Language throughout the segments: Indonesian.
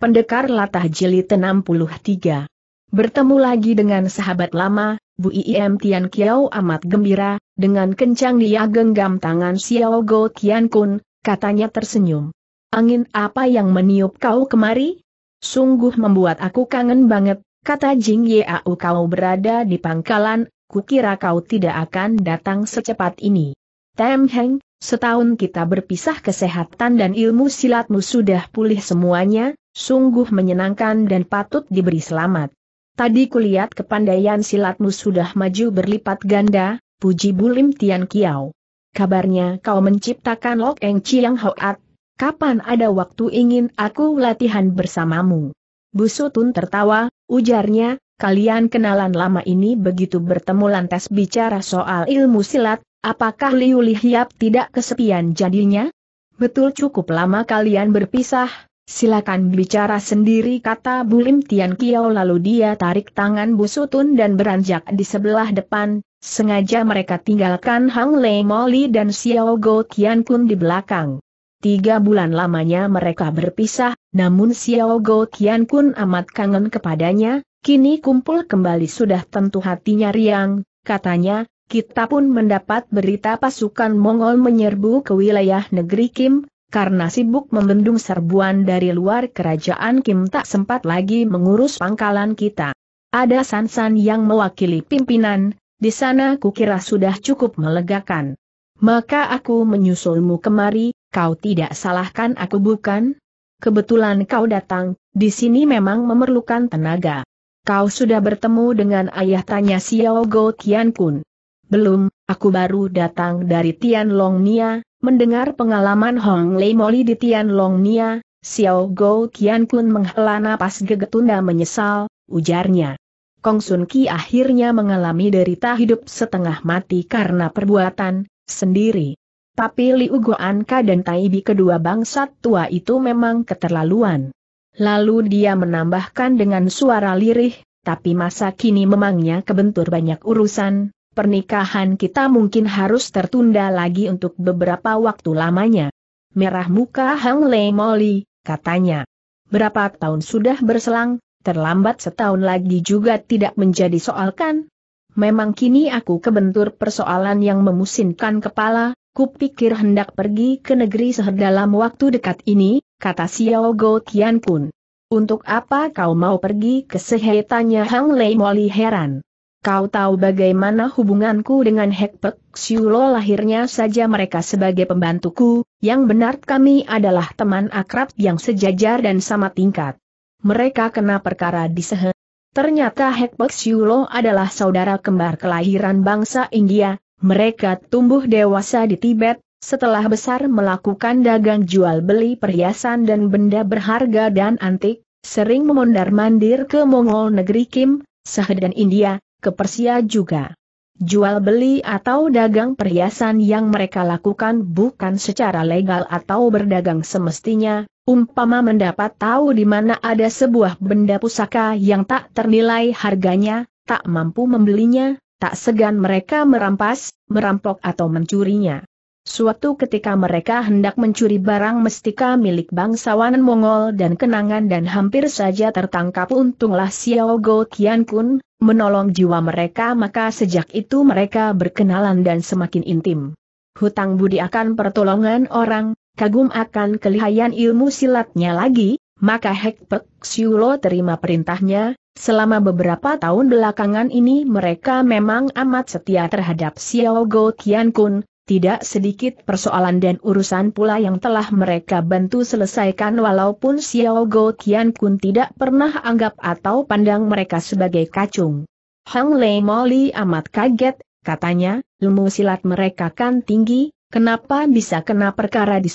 Pendekar Latah Jilid 63. Bertemu lagi dengan sahabat lama, Bu Iem Tian Kiao amat gembira, dengan kencang dia genggam tangan Xiao Go Tian Kun, katanya tersenyum. Angin apa yang meniup kau kemari? Sungguh membuat aku kangen banget, kata Jing Yeau kau berada di pangkalan, kukira kau tidak akan datang secepat ini. Tem Heng, setahun kita berpisah kesehatan dan ilmu silatmu sudah pulih semuanya, Sungguh menyenangkan dan patut diberi selamat. Tadi kulihat kepandaian silatmu sudah maju berlipat ganda, puji Bulim Tian Kiao. Kabarnya kau menciptakan Lok Eng Chiang Hoat. Kapan ada waktu ingin aku latihan bersamamu? Busutun tertawa, ujarnya, kalian kenalan lama ini begitu bertemu lantas bicara soal ilmu silat, apakah Liu Lihiap tidak kesepian jadinya? Betul cukup lama kalian berpisah, Silakan bicara sendiri kata Bulim Tian Kiao lalu dia tarik tangan Bu Sutun dan beranjak di sebelah depan, sengaja mereka tinggalkan Hang Lei Moli dan Xiao Go Tian Kun di belakang. Tiga bulan lamanya mereka berpisah, namun Xiao Go Tian Kun amat kangen kepadanya, kini kumpul kembali sudah tentu hatinya riang, katanya, kita pun mendapat berita pasukan Mongol menyerbu ke wilayah negeri Kim, karena sibuk membendung serbuan dari luar kerajaan Kim tak sempat lagi mengurus pangkalan kita. Ada Sansan yang mewakili pimpinan, di sana kukira sudah cukup melegakan. Maka aku menyusulmu kemari, kau tidak salahkan aku bukan? Kebetulan kau datang, di sini memang memerlukan tenaga. Kau sudah bertemu dengan ayah tanya Xiao Go Tian Kun. Belum, aku baru datang dari Tian Long Nia, Mendengar pengalaman Hong Lei Moli di Tian Long Nia, Xiao Go Qian Kun menghela napas gegetunda menyesal, ujarnya. Kong Sun Ki akhirnya mengalami derita hidup setengah mati karena perbuatan sendiri. Tapi Liu Ka dan Taibi kedua bangsat tua itu memang keterlaluan. Lalu dia menambahkan dengan suara lirih, tapi masa kini memangnya kebentur banyak urusan, Pernikahan kita mungkin harus tertunda lagi untuk beberapa waktu lamanya. Merah muka Hang Le Moli, katanya. Berapa tahun sudah berselang, terlambat setahun lagi juga tidak menjadi soal kan? Memang kini aku kebentur persoalan yang memusinkan kepala, kupikir hendak pergi ke negeri dalam waktu dekat ini, kata Xiao Go Tian Kun. Untuk apa kau mau pergi ke Sehe? tanya Hang Lei Moli heran. Kau tahu bagaimana hubunganku dengan Hek Pek Siulo lahirnya saja mereka sebagai pembantuku, yang benar kami adalah teman akrab yang sejajar dan sama tingkat. Mereka kena perkara di Sehe. Ternyata Hek Pek Siulo adalah saudara kembar kelahiran bangsa India, mereka tumbuh dewasa di Tibet, setelah besar melakukan dagang jual beli perhiasan dan benda berharga dan antik, sering memondar-mandir ke Mongol negeri Kim, Sahed dan India, ke Persia juga. Jual beli atau dagang perhiasan yang mereka lakukan bukan secara legal atau berdagang semestinya, umpama mendapat tahu di mana ada sebuah benda pusaka yang tak ternilai harganya, tak mampu membelinya, tak segan mereka merampas, merampok atau mencurinya. Suatu ketika mereka hendak mencuri barang mestika milik bangsawan Mongol dan kenangan dan hampir saja tertangkap untunglah Xiao Go Tian Kun, menolong jiwa mereka maka sejak itu mereka berkenalan dan semakin intim. Hutang budi akan pertolongan orang, kagum akan kelihayan ilmu silatnya lagi, maka Hek Pek Siulo terima perintahnya, selama beberapa tahun belakangan ini mereka memang amat setia terhadap Xiao Go Tian Kun, tidak sedikit persoalan dan urusan pula yang telah mereka bantu selesaikan walaupun Xiao Go Tian Kun tidak pernah anggap atau pandang mereka sebagai kacung. Hang Lei Moli amat kaget, katanya, ilmu silat mereka kan tinggi, kenapa bisa kena perkara di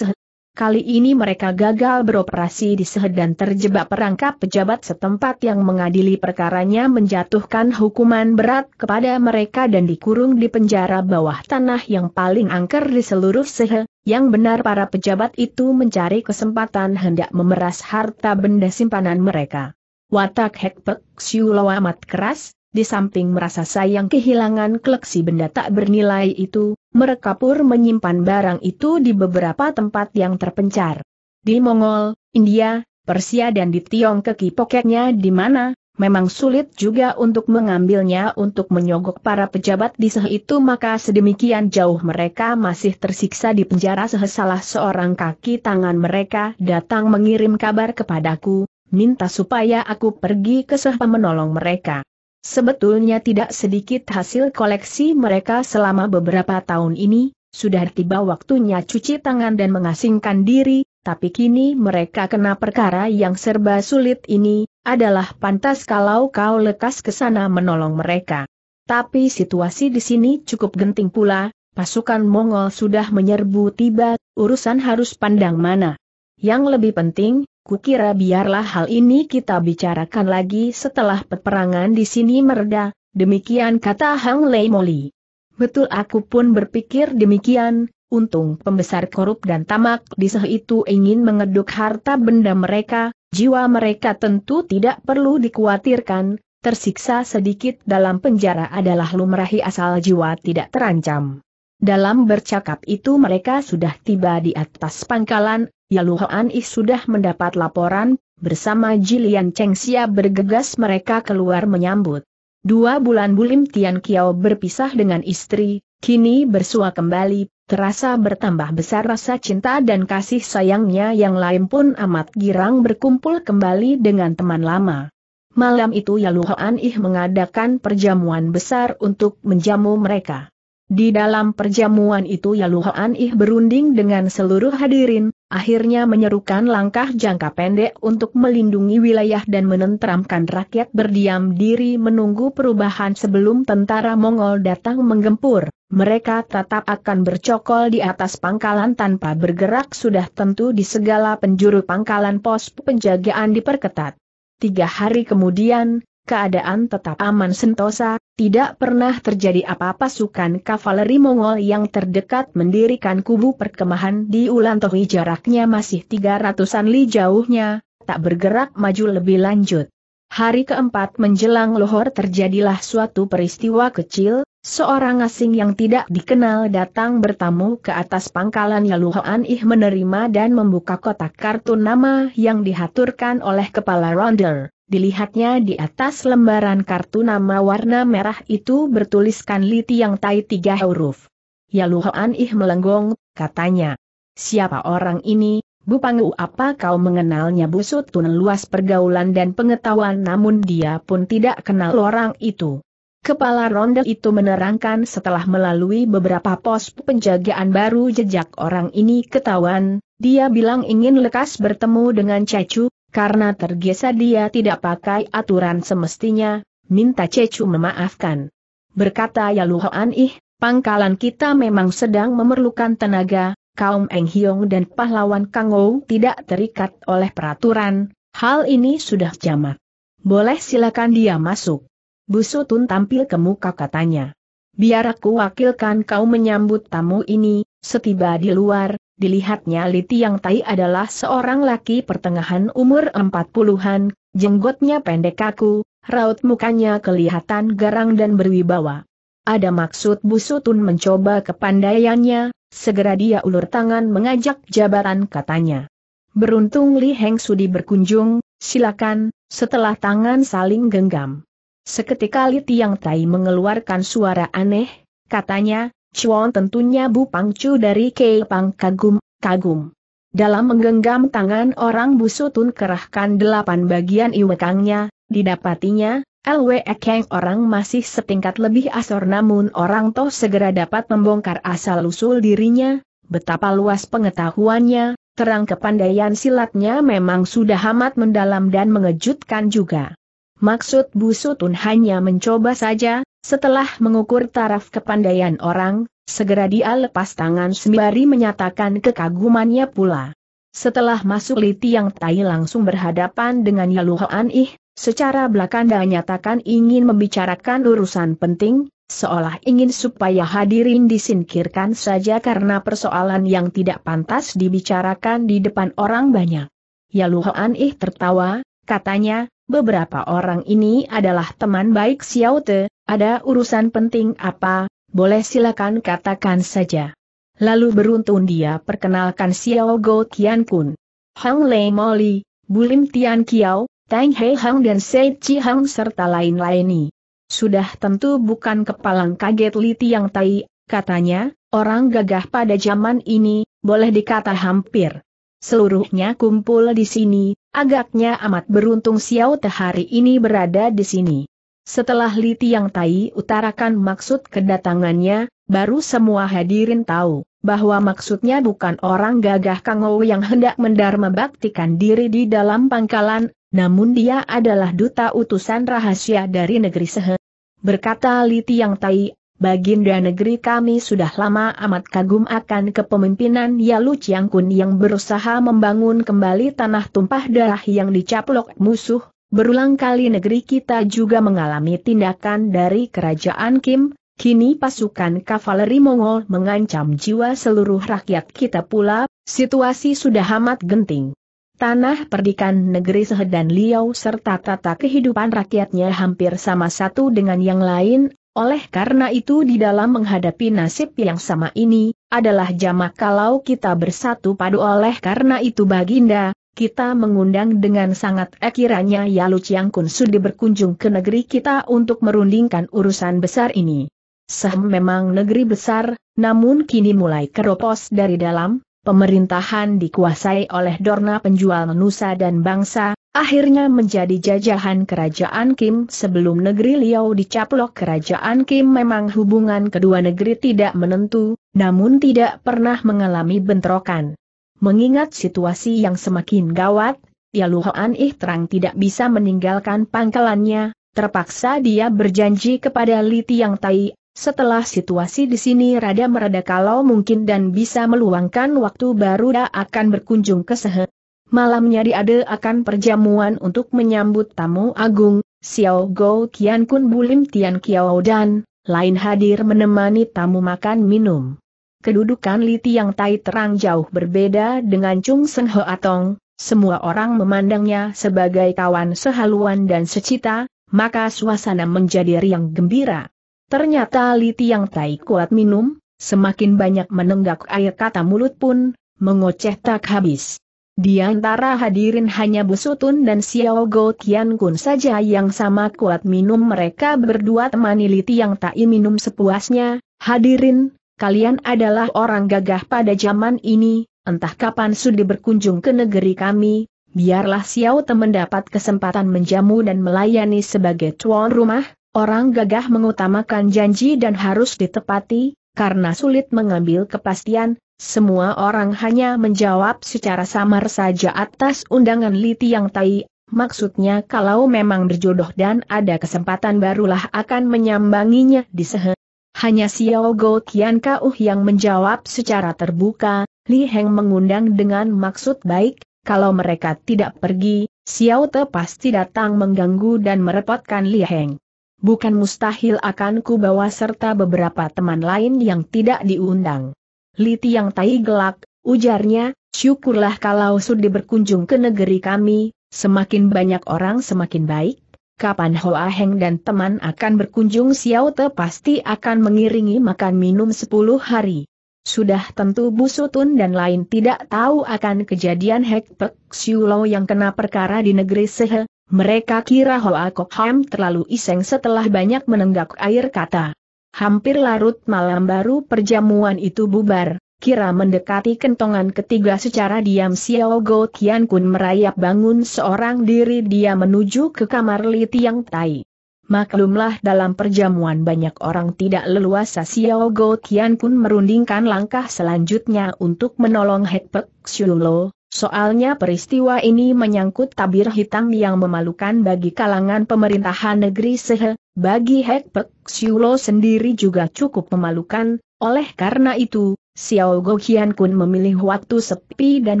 Kali ini mereka gagal beroperasi di Sehed dan terjebak perangkap pejabat setempat yang mengadili perkaranya menjatuhkan hukuman berat kepada mereka dan dikurung di penjara bawah tanah yang paling angker di seluruh sehe. yang benar para pejabat itu mencari kesempatan hendak memeras harta benda simpanan mereka. Watak hekpek siulawat amat keras, di samping merasa sayang kehilangan koleksi benda tak bernilai itu, mereka pur menyimpan barang itu di beberapa tempat yang terpencar. Di Mongol, India, Persia dan di Tiongkok pokoknya di mana, memang sulit juga untuk mengambilnya untuk menyogok para pejabat di seh itu maka sedemikian jauh mereka masih tersiksa di penjara seh salah seorang kaki tangan mereka datang mengirim kabar kepadaku, minta supaya aku pergi ke seh menolong mereka. Sebetulnya tidak sedikit hasil koleksi mereka selama beberapa tahun ini, sudah tiba waktunya cuci tangan dan mengasingkan diri, tapi kini mereka kena perkara yang serba sulit ini, adalah pantas kalau kau lekas ke sana menolong mereka. Tapi situasi di sini cukup genting pula, pasukan Mongol sudah menyerbu tiba, urusan harus pandang mana. Yang lebih penting, Kukira biarlah hal ini kita bicarakan lagi setelah peperangan di sini mereda, demikian kata Hang Lei Moli. Betul aku pun berpikir demikian, untung pembesar korup dan tamak di seh itu ingin mengeduk harta benda mereka, jiwa mereka tentu tidak perlu dikhawatirkan, tersiksa sedikit dalam penjara adalah lumrahi asal jiwa tidak terancam. Dalam bercakap itu mereka sudah tiba di atas pangkalan, Yalu Ih sudah mendapat laporan, bersama Jilian Xia bergegas mereka keluar menyambut. Dua bulan Bulim Tian Kiao berpisah dengan istri, kini bersua kembali, terasa bertambah besar rasa cinta dan kasih sayangnya yang lain pun amat girang berkumpul kembali dengan teman lama. Malam itu Yalu Ih mengadakan perjamuan besar untuk menjamu mereka. Di dalam perjamuan itu Yalu Ih berunding dengan seluruh hadirin, akhirnya menyerukan langkah jangka pendek untuk melindungi wilayah dan menenteramkan rakyat berdiam diri menunggu perubahan sebelum tentara Mongol datang menggempur. Mereka tetap akan bercokol di atas pangkalan tanpa bergerak sudah tentu di segala penjuru pangkalan pos penjagaan diperketat. Tiga hari kemudian, keadaan tetap aman sentosa, tidak pernah terjadi apa-apa Sukan kavaleri Mongol yang terdekat mendirikan kubu perkemahan di Ulantohi jaraknya masih 300-an li jauhnya, tak bergerak maju lebih lanjut. Hari keempat menjelang Lohor terjadilah suatu peristiwa kecil, Seorang asing yang tidak dikenal datang bertamu ke atas pangkalan Yaluhoan Ih menerima dan membuka kotak kartu nama yang dihaturkan oleh kepala rounder. Dilihatnya di atas lembaran kartu nama warna merah itu bertuliskan Li yang Tai tiga huruf. Yaluhoan Ih melenggong, katanya. Siapa orang ini, Bu Pangu apa kau mengenalnya busut tun luas pergaulan dan pengetahuan namun dia pun tidak kenal orang itu. Kepala ronde itu menerangkan setelah melalui beberapa pos penjagaan baru jejak orang ini ketahuan, dia bilang ingin lekas bertemu dengan Cecu, karena tergesa dia tidak pakai aturan semestinya, minta Cecu memaafkan. Berkata Yaluhoan ih, pangkalan kita memang sedang memerlukan tenaga, kaum Eng Hiong dan pahlawan Kangou tidak terikat oleh peraturan, hal ini sudah jamak. Boleh silakan dia masuk. Busutun tampil ke muka katanya. Biar aku wakilkan kau menyambut tamu ini, setiba di luar, dilihatnya Li Tiang Tai adalah seorang laki pertengahan umur empat puluhan, jenggotnya pendek kaku, raut mukanya kelihatan garang dan berwibawa. Ada maksud Busutun mencoba kepandaiannya, segera dia ulur tangan mengajak jabatan katanya. Beruntung Li Heng Sudi berkunjung, silakan, setelah tangan saling genggam. Seketika Li Tiang Tai mengeluarkan suara aneh, katanya, Chuan tentunya Bu Pangcu dari Kei Pang kagum, kagum. Dalam menggenggam tangan orang busutun kerahkan delapan bagian iwekangnya, didapatinya, Lwe Keng orang masih setingkat lebih asor namun orang toh segera dapat membongkar asal-usul dirinya, betapa luas pengetahuannya, terang kepandaian silatnya memang sudah amat mendalam dan mengejutkan juga. Maksud Bu Sutun hanya mencoba saja, setelah mengukur taraf kepandaian orang, segera dia lepas tangan sembari menyatakan kekagumannya pula. Setelah masuk Li Tiang Tai langsung berhadapan dengan Yalu Hoan Ih, secara belakanda nyatakan ingin membicarakan urusan penting, seolah ingin supaya hadirin disingkirkan saja karena persoalan yang tidak pantas dibicarakan di depan orang banyak. Yalu Hoan Ih tertawa, katanya, beberapa orang ini adalah teman baik Xiao Te, ada urusan penting apa, boleh silakan katakan saja. Lalu beruntun dia perkenalkan Xiao Go Tian Kun. Hang Lei Moli, Bulim Tian Kiao, Tang Hei Hang dan Sei Chi Hang serta lain lain ini. Sudah tentu bukan kepalang kaget Li Tiang Tai, katanya, orang gagah pada zaman ini, boleh dikata hampir seluruhnya kumpul di sini, agaknya amat beruntung Xiao Te hari ini berada di sini. Setelah Li Tiang Tai utarakan maksud kedatangannya, baru semua hadirin tahu bahwa maksudnya bukan orang gagah Kangou yang hendak mendarma baktikan diri di dalam pangkalan, namun dia adalah duta utusan rahasia dari negeri Sehe. Berkata Li Tiang Tai, Baginda negeri kami sudah lama amat kagum akan kepemimpinan Yalu Chiang yang berusaha membangun kembali tanah tumpah darah yang dicaplok musuh. Berulang kali negeri kita juga mengalami tindakan dari kerajaan Kim, kini pasukan kavaleri Mongol mengancam jiwa seluruh rakyat kita pula, situasi sudah amat genting. Tanah perdikan negeri Sehedan Liau serta tata kehidupan rakyatnya hampir sama satu dengan yang lain, oleh karena itu di dalam menghadapi nasib yang sama ini, adalah jamak kalau kita bersatu padu oleh karena itu Baginda, kita mengundang dengan sangat ekiranya Yalu Chiang Kun Sudi berkunjung ke negeri kita untuk merundingkan urusan besar ini. Saham memang negeri besar, namun kini mulai keropos dari dalam, pemerintahan dikuasai oleh Dorna penjual nusa dan bangsa, Akhirnya menjadi jajahan kerajaan Kim sebelum negeri Liao dicaplok kerajaan Kim memang hubungan kedua negeri tidak menentu, namun tidak pernah mengalami bentrokan. Mengingat situasi yang semakin gawat, Yalu Hoan Ih Terang tidak bisa meninggalkan pangkalannya, terpaksa dia berjanji kepada Li Tiang Tai, setelah situasi di sini rada mereda kalau mungkin dan bisa meluangkan waktu baru dia akan berkunjung ke Sehe, Malamnya diade akan perjamuan untuk menyambut tamu agung, Xiao Go Qian Kun Bulim Tian Kiao dan lain hadir menemani tamu makan minum. Kedudukan Li Tiang Tai terang jauh berbeda dengan Chung Seng Ho Atong, semua orang memandangnya sebagai kawan sehaluan dan secita, maka suasana menjadi riang gembira. Ternyata Li Tiang Tai kuat minum, semakin banyak menenggak air kata mulut pun, mengoceh tak habis. Di antara hadirin hanya Busutun dan Xiao Go Tian Kun saja yang sama kuat minum mereka berdua temani Liti yang tak minum sepuasnya, hadirin, kalian adalah orang gagah pada zaman ini, entah kapan sudah berkunjung ke negeri kami, biarlah Xiao Te mendapat kesempatan menjamu dan melayani sebagai tuan rumah, orang gagah mengutamakan janji dan harus ditepati, karena sulit mengambil kepastian, semua orang hanya menjawab secara samar saja atas undangan Li Tiang Tai, maksudnya kalau memang berjodoh dan ada kesempatan barulah akan menyambanginya di sehe. Hanya Xiao Go Tian Kauh yang menjawab secara terbuka, Li Heng mengundang dengan maksud baik, kalau mereka tidak pergi, Xiao Te pasti datang mengganggu dan merepotkan Li Heng. Bukan mustahil akan kubawa serta beberapa teman lain yang tidak diundang. Li Tiang Tai gelak, ujarnya, syukurlah kalau Sudi berkunjung ke negeri kami, semakin banyak orang semakin baik. Kapan Hoa Heng dan teman akan berkunjung Xiao Te pasti akan mengiringi makan minum 10 hari. Sudah tentu Busutun dan lain tidak tahu akan kejadian Hek Pek Xiulo yang kena perkara di negeri Sehe, mereka kira Hoa Kok Ham terlalu iseng setelah banyak menenggak air kata. Hampir larut malam baru perjamuan itu bubar, kira mendekati kentongan ketiga secara diam Xiao Go Tian Kun merayap bangun seorang diri dia menuju ke kamar Li Tiang Tai. Maklumlah dalam perjamuan banyak orang tidak leluasa Xiao Go Tian Kun merundingkan langkah selanjutnya untuk menolong Hek Pek Xiu Lo, Soalnya peristiwa ini menyangkut tabir hitam yang memalukan bagi kalangan pemerintahan negeri Sehe, bagi Hek Pek Siulo sendiri juga cukup memalukan, oleh karena itu, Xiao Gohian Kun memilih waktu sepi dan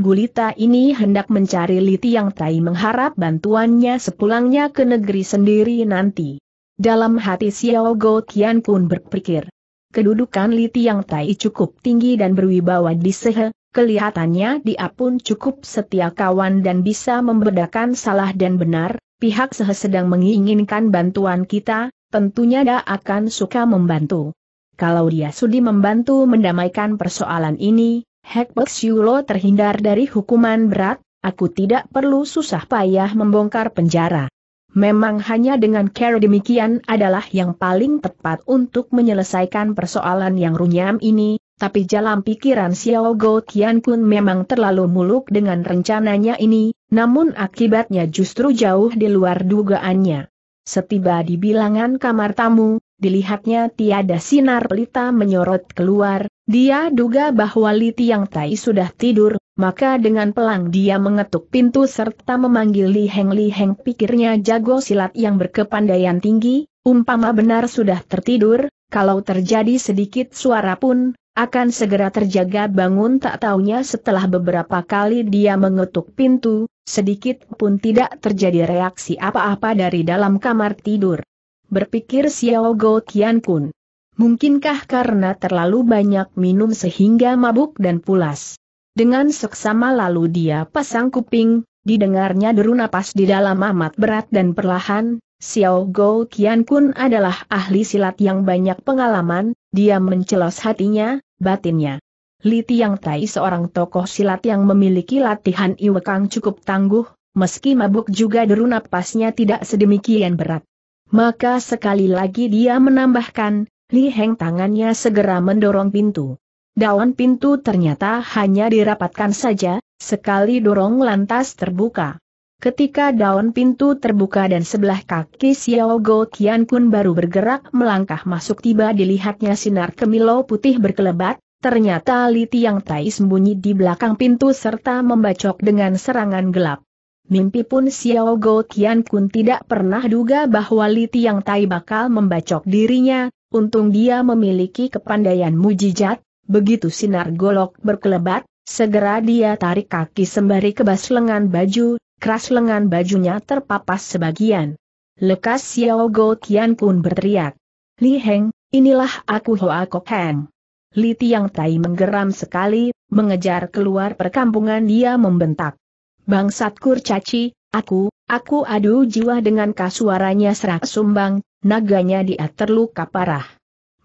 gulita ini hendak mencari Li Tiang Tai mengharap bantuannya sepulangnya ke negeri sendiri nanti. Dalam hati Xiao Gohian Kun berpikir, kedudukan Li Tiang Tai cukup tinggi dan berwibawa di Sehe, Kelihatannya dia pun cukup setia kawan dan bisa membedakan salah dan benar, pihak sehe sedang menginginkan bantuan kita, tentunya dia akan suka membantu. Kalau dia sudi membantu mendamaikan persoalan ini, Hek Beksyulo terhindar dari hukuman berat, aku tidak perlu susah payah membongkar penjara. Memang hanya dengan care demikian adalah yang paling tepat untuk menyelesaikan persoalan yang runyam ini, tapi jalan pikiran Xiao Go Tian Kun memang terlalu muluk dengan rencananya ini, namun akibatnya justru jauh di luar dugaannya. Setiba di bilangan kamar tamu, dilihatnya tiada sinar pelita menyorot keluar, dia duga bahwa Li Tiang Tai sudah tidur, maka dengan pelang dia mengetuk pintu serta memanggil Li Heng Li Heng pikirnya jago silat yang berkepandaian tinggi, umpama benar sudah tertidur, kalau terjadi sedikit suara pun, akan segera terjaga bangun tak taunya setelah beberapa kali dia mengetuk pintu, sedikit pun tidak terjadi reaksi apa-apa dari dalam kamar tidur. Berpikir Xiao Go Kian Kun. Mungkinkah karena terlalu banyak minum sehingga mabuk dan pulas? Dengan seksama lalu dia pasang kuping, didengarnya deru napas di dalam amat berat dan perlahan, Xiao Go Qian Kun adalah ahli silat yang banyak pengalaman, dia mencelos hatinya, batinnya. Li Tiang Tai seorang tokoh silat yang memiliki latihan iwekang cukup tangguh, meski mabuk juga deru napasnya tidak sedemikian berat. Maka sekali lagi dia menambahkan, Li Heng tangannya segera mendorong pintu. Daun pintu ternyata hanya dirapatkan saja, sekali dorong lantas terbuka. Ketika daun pintu terbuka dan sebelah kaki Xiao Go Tian Kun baru bergerak melangkah masuk tiba dilihatnya sinar kemilau putih berkelebat, ternyata Li Tiang Tai sembunyi di belakang pintu serta membacok dengan serangan gelap. Mimpi pun Xiao Go Tian Kun tidak pernah duga bahwa Li Tiang Tai bakal membacok dirinya, untung dia memiliki kepandaian mujijat, begitu sinar golok berkelebat, Segera dia tarik kaki sembari kebas lengan baju, keras lengan bajunya terpapas sebagian. Lekas Xiao Go Tian Kun berteriak. Li Heng, inilah aku Hoa Kok Heng. Li Tiang Tai menggeram sekali, mengejar keluar perkampungan dia membentak. Bangsat kurcaci, aku, aku adu jiwa dengan kasuaranya serak sumbang, naganya dia terluka parah.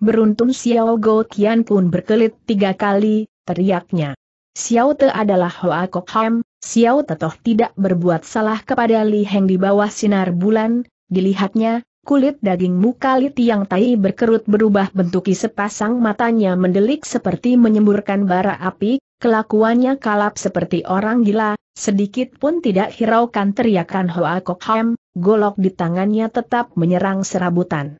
Beruntung Xiao Go Tian pun berkelit tiga kali, teriaknya. Xiao Te adalah Hoa Kok Heng. Xiao Tetoh tidak berbuat salah kepada Li Heng di bawah sinar bulan, dilihatnya, kulit daging muka Li Tiang Tai berkerut berubah bentuki sepasang matanya mendelik seperti menyemburkan bara api, kelakuannya kalap seperti orang gila, sedikit pun tidak hiraukan teriakan Hoa Kok Ham, golok di tangannya tetap menyerang serabutan.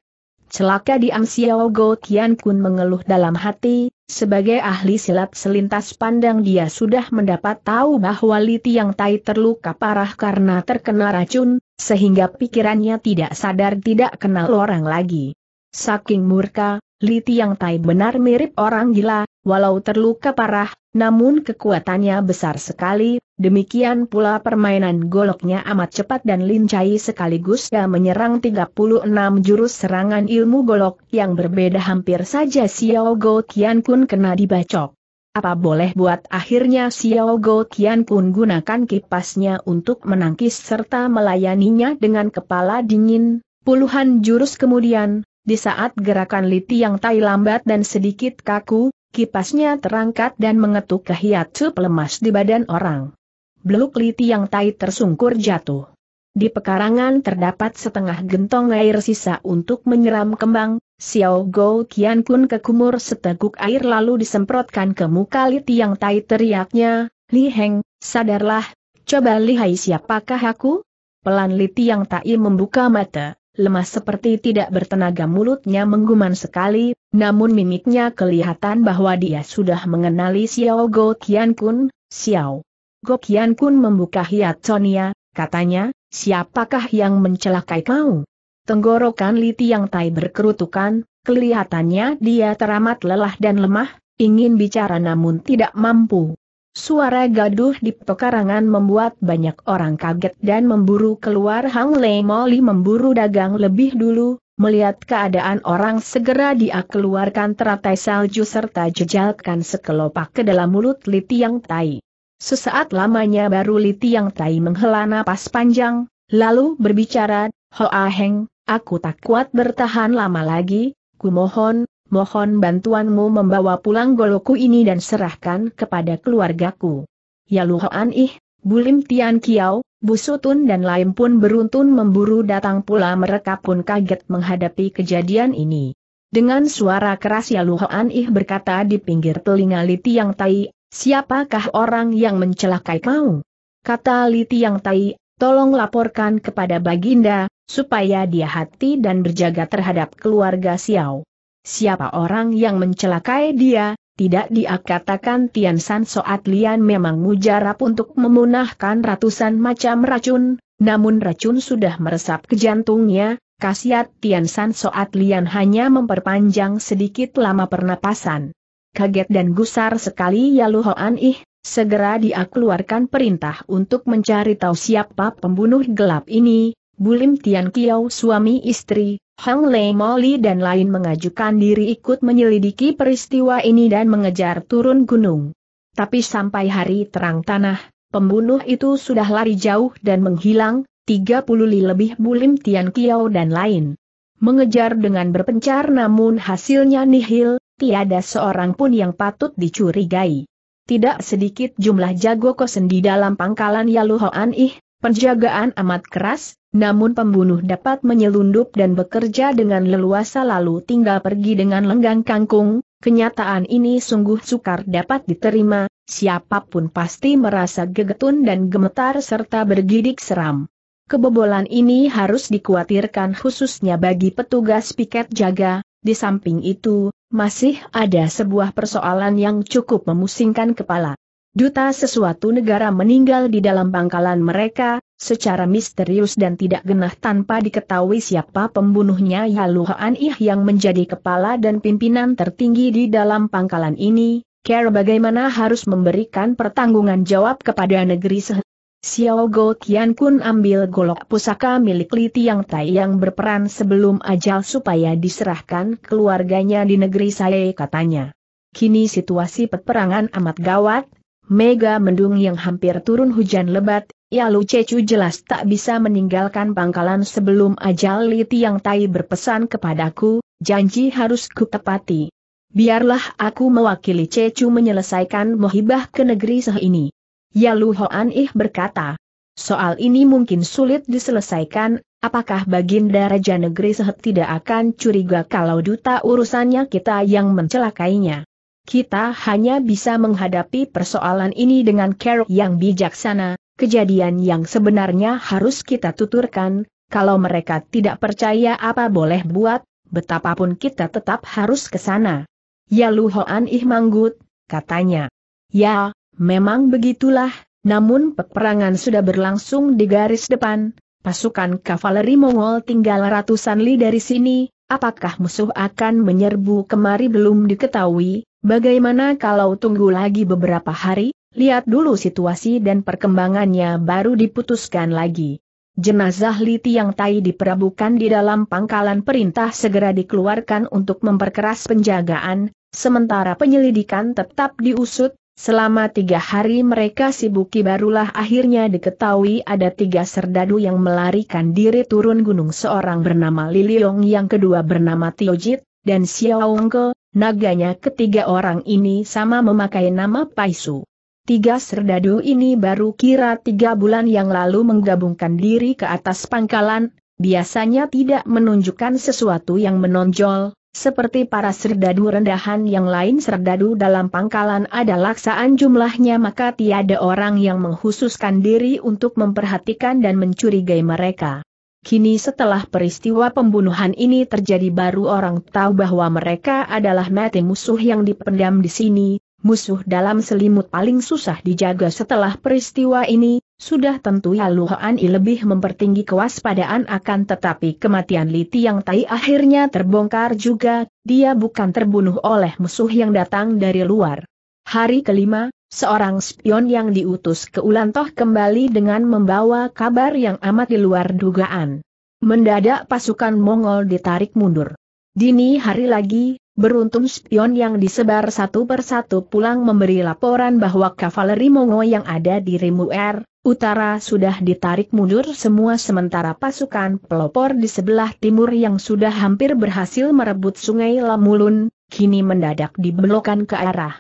Celaka di Xiao Go Tian Kun mengeluh dalam hati, sebagai ahli silat selintas pandang dia sudah mendapat tahu bahwa Li Tiang Tai terluka parah karena terkena racun, sehingga pikirannya tidak sadar tidak kenal orang lagi. Saking murka, Li Tiang Tai benar mirip orang gila, Walau terluka parah, namun kekuatannya besar sekali, demikian pula permainan goloknya amat cepat dan lincai sekaligus ia menyerang 36 jurus serangan ilmu golok yang berbeda hampir saja Xiao Go Tian Kun kena dibacok. Apa boleh buat akhirnya Xiao Go Tian Kun gunakan kipasnya untuk menangkis serta melayaninya dengan kepala dingin, puluhan jurus kemudian, di saat gerakan Li Tiang Tai lambat dan sedikit kaku, Kipasnya terangkat dan mengetuk ke hiatsup lemas di badan orang. Beluk liti yang tai tersungkur jatuh. Di pekarangan terdapat setengah gentong air sisa untuk menyeram kembang, Xiao Go Kian Kun kekumur seteguk air lalu disemprotkan ke muka li tiang tai teriaknya, Li Heng, sadarlah, coba lihai siapakah aku? Pelan li tiang tai membuka mata, lemas seperti tidak bertenaga mulutnya menggumam sekali, namun mimiknya kelihatan bahwa dia sudah mengenali Xiao Go Kun, Xiao. Go Kian Kun membuka hiat Sonia, katanya, siapakah yang mencelakai kau? Tenggorokan Li Tiang Tai berkerutukan, kelihatannya dia teramat lelah dan lemah, ingin bicara namun tidak mampu. Suara gaduh di pekarangan membuat banyak orang kaget dan memburu keluar Hang Lei Moli memburu dagang lebih dulu, Melihat keadaan orang segera dia keluarkan teratai salju serta jejalkan sekelopak ke dalam mulut Li Tiang Tai. Sesaat lamanya baru Li Tiang Tai menghela napas panjang, lalu berbicara, Hoa Heng, aku tak kuat bertahan lama lagi, kumohon, mohon bantuanmu membawa pulang goloku ini dan serahkan kepada keluargaku. Ya Luhoan ih, Bulim Tian Kiao, Busutun dan lain pun beruntun memburu datang pula mereka pun kaget menghadapi kejadian ini. Dengan suara keras Yaluhoan Ih berkata di pinggir telinga Li Tiang Tai, siapakah orang yang mencelakai kau? Kata Li Tiang Tai, tolong laporkan kepada Baginda, supaya dia hati dan berjaga terhadap keluarga Xiao. Siapa orang yang mencelakai dia, tidak diakatakan Tian San Soat Lian memang mujarab untuk memunahkan ratusan macam racun, namun racun sudah meresap ke jantungnya, Kasiat Tian San Soat Lian hanya memperpanjang sedikit lama pernapasan. Kaget dan gusar sekali ya Hoan Ih, segera dia keluarkan perintah untuk mencari tahu siapa pembunuh gelap ini, Bulim Tian Kiao suami istri, Hang Lei Moli dan lain mengajukan diri ikut menyelidiki peristiwa ini dan mengejar turun gunung. Tapi sampai hari terang tanah, pembunuh itu sudah lari jauh dan menghilang, 30 li lebih Bulim Tian Kiao dan lain. Mengejar dengan berpencar namun hasilnya nihil, tiada seorang pun yang patut dicurigai. Tidak sedikit jumlah jago kosen di dalam pangkalan Yaluhoan ih, penjagaan amat keras, namun pembunuh dapat menyelundup dan bekerja dengan leluasa lalu tinggal pergi dengan lenggang kangkung, kenyataan ini sungguh sukar dapat diterima, siapapun pasti merasa gegetun dan gemetar serta bergidik seram. Kebobolan ini harus dikhawatirkan khususnya bagi petugas piket jaga, di samping itu, masih ada sebuah persoalan yang cukup memusingkan kepala. Duta sesuatu negara meninggal di dalam pangkalan mereka, Secara misterius dan tidak genah tanpa diketahui siapa pembunuhnya Yalu Ih yang menjadi kepala dan pimpinan tertinggi di dalam pangkalan ini, Care bagaimana harus memberikan pertanggungan jawab kepada negeri Seh. Xiao Go Tian Kun ambil golok pusaka milik Li Tiang Tai yang berperan sebelum ajal supaya diserahkan keluarganya di negeri saya katanya. Kini situasi peperangan amat gawat, Mega mendung yang hampir turun hujan lebat, Ya Lu Cecu jelas tak bisa meninggalkan pangkalan sebelum ajal Li Tiang Tai berpesan kepadaku, janji harus kutepati. Biarlah aku mewakili Cecu menyelesaikan muhibah ke negeri seh ini. Ya Lu Hoan Ih berkata, soal ini mungkin sulit diselesaikan, apakah Baginda Raja Negeri seh tidak akan curiga kalau duta urusannya kita yang mencelakainya? Kita hanya bisa menghadapi persoalan ini dengan care yang bijaksana, kejadian yang sebenarnya harus kita tuturkan, kalau mereka tidak percaya apa boleh buat, betapapun kita tetap harus ke sana. Ya Lu Ih Manggut, katanya. Ya, memang begitulah, namun peperangan sudah berlangsung di garis depan, pasukan kavaleri Mongol tinggal ratusan li dari sini, apakah musuh akan menyerbu kemari belum diketahui, bagaimana kalau tunggu lagi beberapa hari? Lihat dulu situasi dan perkembangannya baru diputuskan lagi. Jenazah Li Tiang tai diperabukan di dalam pangkalan perintah segera dikeluarkan untuk memperkeras penjagaan, sementara penyelidikan tetap diusut, selama tiga hari mereka sibuki barulah akhirnya diketahui ada tiga serdadu yang melarikan diri turun gunung seorang bernama Li Liong yang kedua bernama Tiojit, dan Xiao Xiaongke, naganya ketiga orang ini sama memakai nama Paisu. Tiga serdadu ini baru kira tiga bulan yang lalu menggabungkan diri ke atas pangkalan, biasanya tidak menunjukkan sesuatu yang menonjol, seperti para serdadu rendahan yang lain serdadu dalam pangkalan ada laksaan jumlahnya maka tiada orang yang menghususkan diri untuk memperhatikan dan mencurigai mereka. Kini setelah peristiwa pembunuhan ini terjadi baru orang tahu bahwa mereka adalah mati musuh yang dipendam di sini, musuh dalam selimut paling susah dijaga setelah peristiwa ini, sudah tentu Yalu Hoan lebih mempertinggi kewaspadaan akan tetapi kematian Li Tiang Tai akhirnya terbongkar juga, dia bukan terbunuh oleh musuh yang datang dari luar. Hari kelima, seorang spion yang diutus ke Ulan Ulantoh kembali dengan membawa kabar yang amat di luar dugaan. Mendadak pasukan Mongol ditarik mundur. Dini hari lagi, Beruntung spion yang disebar satu persatu pulang memberi laporan bahwa kavaleri Mongo yang ada di Rimuer, utara sudah ditarik mundur semua sementara pasukan pelopor di sebelah timur yang sudah hampir berhasil merebut sungai Lamulun, kini mendadak dibelokkan ke arah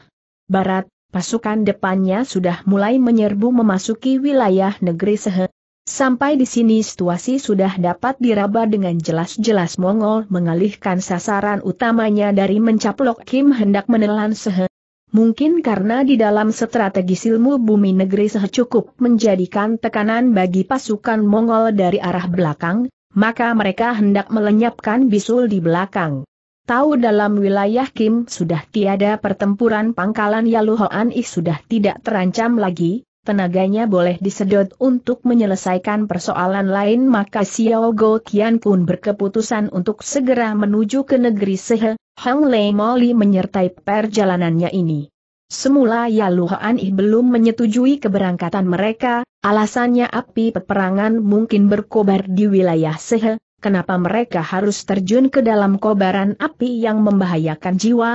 barat, pasukan depannya sudah mulai menyerbu memasuki wilayah negeri Sehe, Sampai di sini situasi sudah dapat diraba dengan jelas-jelas Mongol mengalihkan sasaran utamanya dari mencaplok Kim hendak menelan Sehe. Mungkin karena di dalam strategi silmu bumi negeri Sehe cukup menjadikan tekanan bagi pasukan Mongol dari arah belakang, maka mereka hendak melenyapkan bisul di belakang. Tahu dalam wilayah Kim sudah tiada pertempuran pangkalan Yaluhoan Ih sudah tidak terancam lagi, tenaganya boleh disedot untuk menyelesaikan persoalan lain maka Xiao Go Kian Kun berkeputusan untuk segera menuju ke negeri Sehe, Hang Lei Moli menyertai perjalanannya ini. Semula Ya Luhuan Ih belum menyetujui keberangkatan mereka, alasannya api peperangan mungkin berkobar di wilayah Sehe, kenapa mereka harus terjun ke dalam kobaran api yang membahayakan jiwa,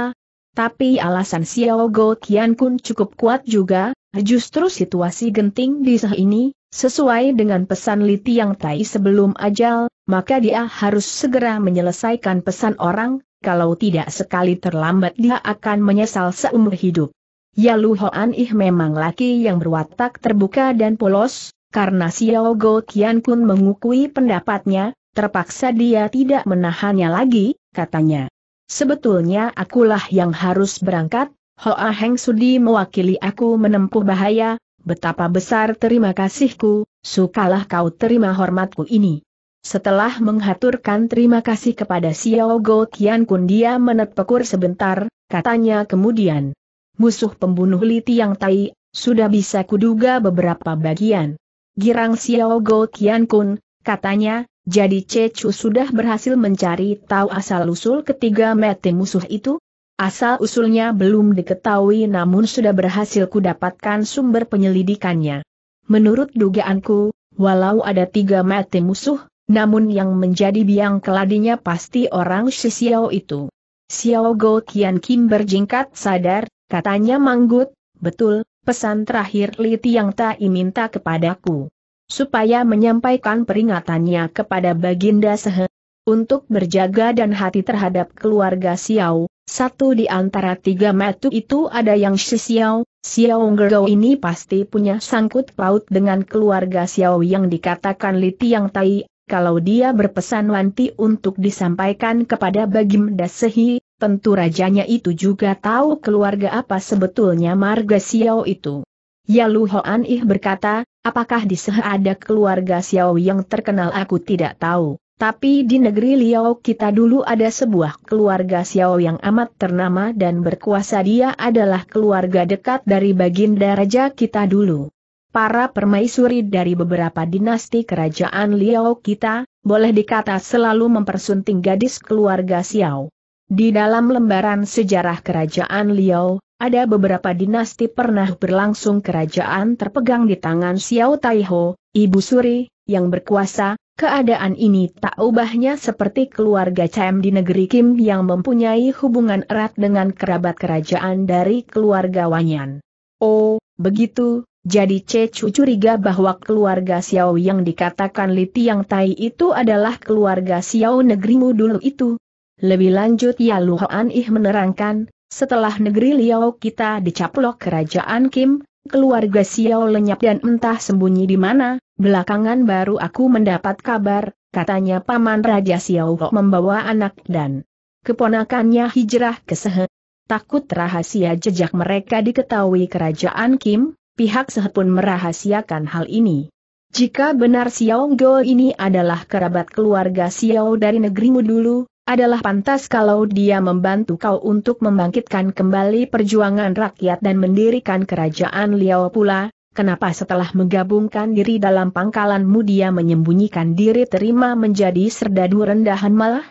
tapi alasan Xiao Go Kian Kun cukup kuat juga, justru situasi genting di sah ini, sesuai dengan pesan Li Tiang Tai sebelum ajal, maka dia harus segera menyelesaikan pesan orang, kalau tidak sekali terlambat dia akan menyesal seumur hidup. Ya Lu Hoan Ih memang laki yang berwatak terbuka dan polos, karena Xiao Go Kian Kun mengukui pendapatnya, terpaksa dia tidak menahannya lagi, katanya. Sebetulnya akulah yang harus berangkat, Hoa Heng Sudi mewakili aku menempuh bahaya, betapa besar terima kasihku, sukalah kau terima hormatku ini. Setelah menghaturkan terima kasih kepada Xiao Go Tian Kun dia menetpekur sebentar, katanya kemudian. Musuh pembunuh Li Tiang Tai, sudah bisa kuduga beberapa bagian. Girang Xiao Go Tian Kun, katanya, jadi Cecu sudah berhasil mencari tahu asal-usul ketiga mete musuh itu? Asal-usulnya belum diketahui namun sudah berhasil kudapatkan sumber penyelidikannya. Menurut dugaanku, walau ada tiga mete musuh, namun yang menjadi biang keladinya pasti orang si Xiao itu. Xiao Go Kian Kim berjingkat sadar, katanya Manggut, betul, pesan terakhir Li Tiang Tai minta kepadaku supaya menyampaikan peringatannya kepada Baginda Sehe. Untuk berjaga dan hati terhadap keluarga Xiao, satu di antara tiga metu itu ada yang si Xiao, Xiao Ngergo ini pasti punya sangkut paut dengan keluarga Xiao yang dikatakan Li Tiang Tai, kalau dia berpesan Wanti untuk disampaikan kepada Baginda Sehi, tentu rajanya itu juga tahu keluarga apa sebetulnya marga Xiao itu. Ya Lu Hoan Ih berkata, Apakah di Seha ada keluarga Xiao yang terkenal aku tidak tahu, tapi di negeri Liao kita dulu ada sebuah keluarga Xiao yang amat ternama dan berkuasa dia adalah keluarga dekat dari baginda raja kita dulu. Para permaisuri dari beberapa dinasti kerajaan Liao kita, boleh dikata selalu mempersunting gadis keluarga Xiao. Di dalam lembaran sejarah kerajaan Liao, ada beberapa dinasti pernah berlangsung kerajaan terpegang di tangan Xiao Taiho, Ibu Suri, yang berkuasa, keadaan ini tak ubahnya seperti keluarga Cem di negeri Kim yang mempunyai hubungan erat dengan kerabat kerajaan dari keluarga Wanyan. Oh, begitu, jadi Cecu curiga bahwa keluarga Xiao yang dikatakan Li Tiang Tai itu adalah keluarga Xiao negerimu dulu itu. Lebih lanjut Ya Ih menerangkan, setelah negeri Liao kita dicaplok kerajaan Kim, keluarga Xiao lenyap dan entah sembunyi di mana, belakangan baru aku mendapat kabar, katanya Paman Raja Xiao membawa anak dan keponakannya hijrah ke Sehe. Takut rahasia jejak mereka diketahui kerajaan Kim, pihak Sehe pun merahasiakan hal ini. Jika benar Xiao Go ini adalah kerabat keluarga Xiao dari negerimu dulu, adalah pantas kalau dia membantu kau untuk membangkitkan kembali perjuangan rakyat dan mendirikan kerajaan Liao pula, kenapa setelah menggabungkan diri dalam pangkalanmu dia menyembunyikan diri terima menjadi serdadu rendahan malah?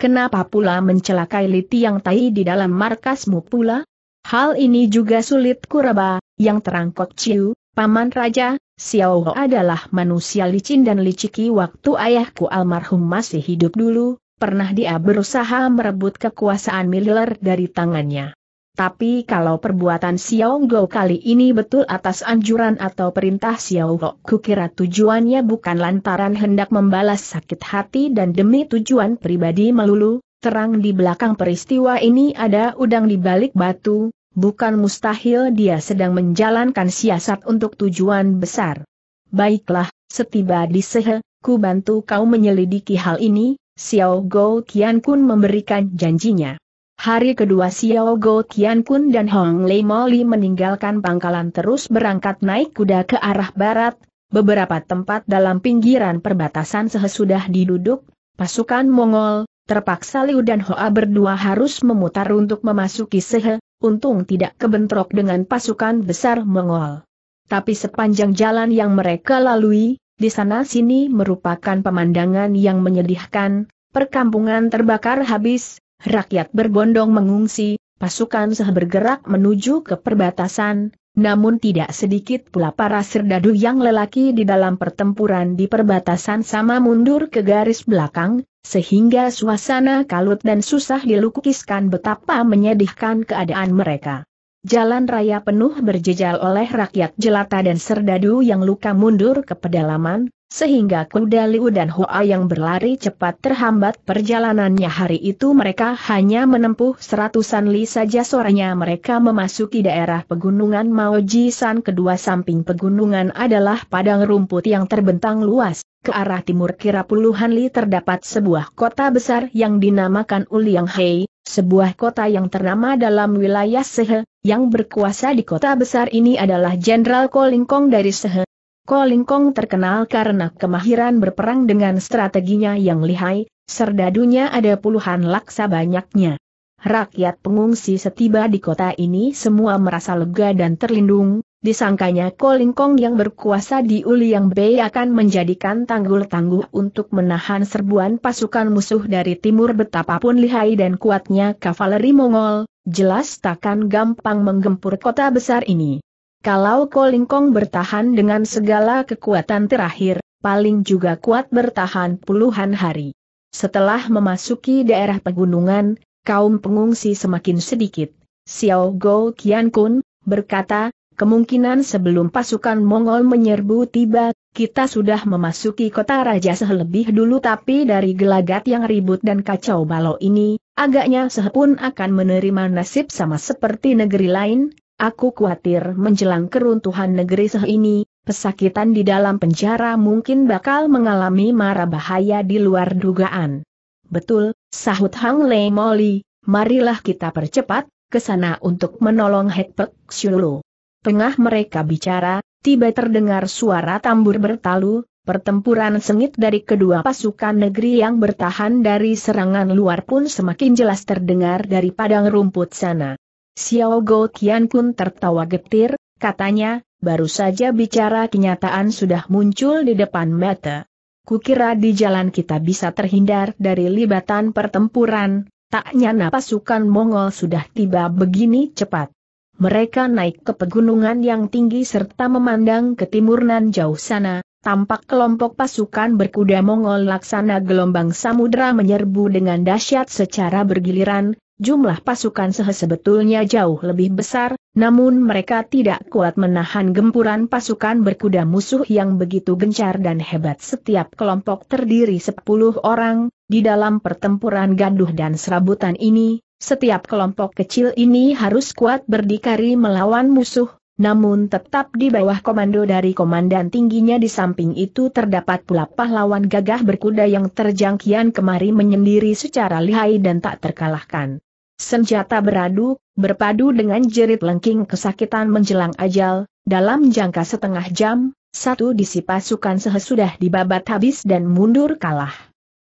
Kenapa pula mencelakai Li Tiang Tai di dalam markasmu pula? Hal ini juga sulit kuraba, yang terangkot Ciu, Paman Raja, Xiao adalah manusia licin dan liciki waktu ayahku almarhum masih hidup dulu, pernah dia berusaha merebut kekuasaan Miller dari tangannya. Tapi kalau perbuatan Xiao Go kali ini betul atas anjuran atau perintah Xiao Go, kukira tujuannya bukan lantaran hendak membalas sakit hati dan demi tujuan pribadi melulu, terang di belakang peristiwa ini ada udang di balik batu, bukan mustahil dia sedang menjalankan siasat untuk tujuan besar. Baiklah, setiba di Sehe, ku bantu kau menyelidiki hal ini, Xiao Go Tian Kun memberikan janjinya. Hari kedua Xiao Go Tian Kun dan Hong Lei Moli meninggalkan pangkalan terus berangkat naik kuda ke arah barat, beberapa tempat dalam pinggiran perbatasan sehesudah diduduk, pasukan Mongol, terpaksa Liu dan Hoa berdua harus memutar untuk memasuki Sehe, untung tidak kebentrok dengan pasukan besar Mongol. Tapi sepanjang jalan yang mereka lalui, di sana-sini merupakan pemandangan yang menyedihkan, perkampungan terbakar habis, rakyat berbondong mengungsi, pasukan seh bergerak menuju ke perbatasan, namun tidak sedikit pula para serdadu yang lelaki di dalam pertempuran di perbatasan sama mundur ke garis belakang, sehingga suasana kalut dan susah dilukiskan betapa menyedihkan keadaan mereka. Jalan raya penuh berjejal oleh rakyat jelata dan serdadu yang luka mundur ke pedalaman, sehingga kuda Liu dan Hoa yang berlari cepat terhambat perjalanannya hari itu mereka hanya menempuh seratusan li saja sorenya mereka memasuki daerah pegunungan Mao San kedua samping pegunungan adalah padang rumput yang terbentang luas. Ke arah timur kira puluhan li terdapat sebuah kota besar yang dinamakan Uliang Hei, sebuah kota yang ternama dalam wilayah Sehe, yang berkuasa di kota besar ini adalah Jenderal Kolingkong dari Sehe, Kolingkong terkenal karena kemahiran berperang dengan strateginya yang lihai, serdadunya ada puluhan laksa banyaknya. Rakyat pengungsi setiba di kota ini semua merasa lega dan terlindung, disangkanya Kolingkong yang berkuasa di Uliang Bay akan menjadikan tanggul tanggul untuk menahan serbuan pasukan musuh dari timur betapapun lihai dan kuatnya kavaleri Mongol, jelas takkan gampang menggempur kota besar ini. Kalau Kolingkong bertahan dengan segala kekuatan terakhir, paling juga kuat bertahan puluhan hari. Setelah memasuki daerah pegunungan, kaum pengungsi semakin sedikit. Xiao Go Qian Kun berkata, kemungkinan sebelum pasukan Mongol menyerbu tiba, kita sudah memasuki kota Raja Seh lebih dulu tapi dari gelagat yang ribut dan kacau balau ini, agaknya Seh pun akan menerima nasib sama seperti negeri lain, Aku khawatir menjelang keruntuhan negeri seh ini, pesakitan di dalam penjara mungkin bakal mengalami mara bahaya di luar dugaan. Betul, sahut Hang Le Moli, marilah kita percepat, ke sana untuk menolong Hekpek Shulu. Tengah mereka bicara, tiba terdengar suara tambur bertalu, pertempuran sengit dari kedua pasukan negeri yang bertahan dari serangan luar pun semakin jelas terdengar dari padang rumput sana. Xiao Go Tian pun tertawa getir, katanya, baru saja bicara kenyataan sudah muncul di depan mata. Kukira di jalan kita bisa terhindar dari libatan pertempuran, tak nyana pasukan Mongol sudah tiba begini cepat. Mereka naik ke pegunungan yang tinggi serta memandang ke timur nan jauh sana, tampak kelompok pasukan berkuda Mongol laksana gelombang samudra menyerbu dengan dahsyat secara bergiliran, Jumlah pasukan sehe sebetulnya jauh lebih besar, namun mereka tidak kuat menahan gempuran pasukan berkuda musuh yang begitu gencar dan hebat setiap kelompok terdiri 10 orang, di dalam pertempuran gaduh dan serabutan ini, setiap kelompok kecil ini harus kuat berdikari melawan musuh, namun tetap di bawah komando dari komandan tingginya di samping itu terdapat pula pahlawan gagah berkuda yang terjangkian kemari menyendiri secara lihai dan tak terkalahkan. Senjata beradu, berpadu dengan jerit lengking kesakitan menjelang ajal, dalam jangka setengah jam, satu disi pasukan sehesudah dibabat habis dan mundur kalah.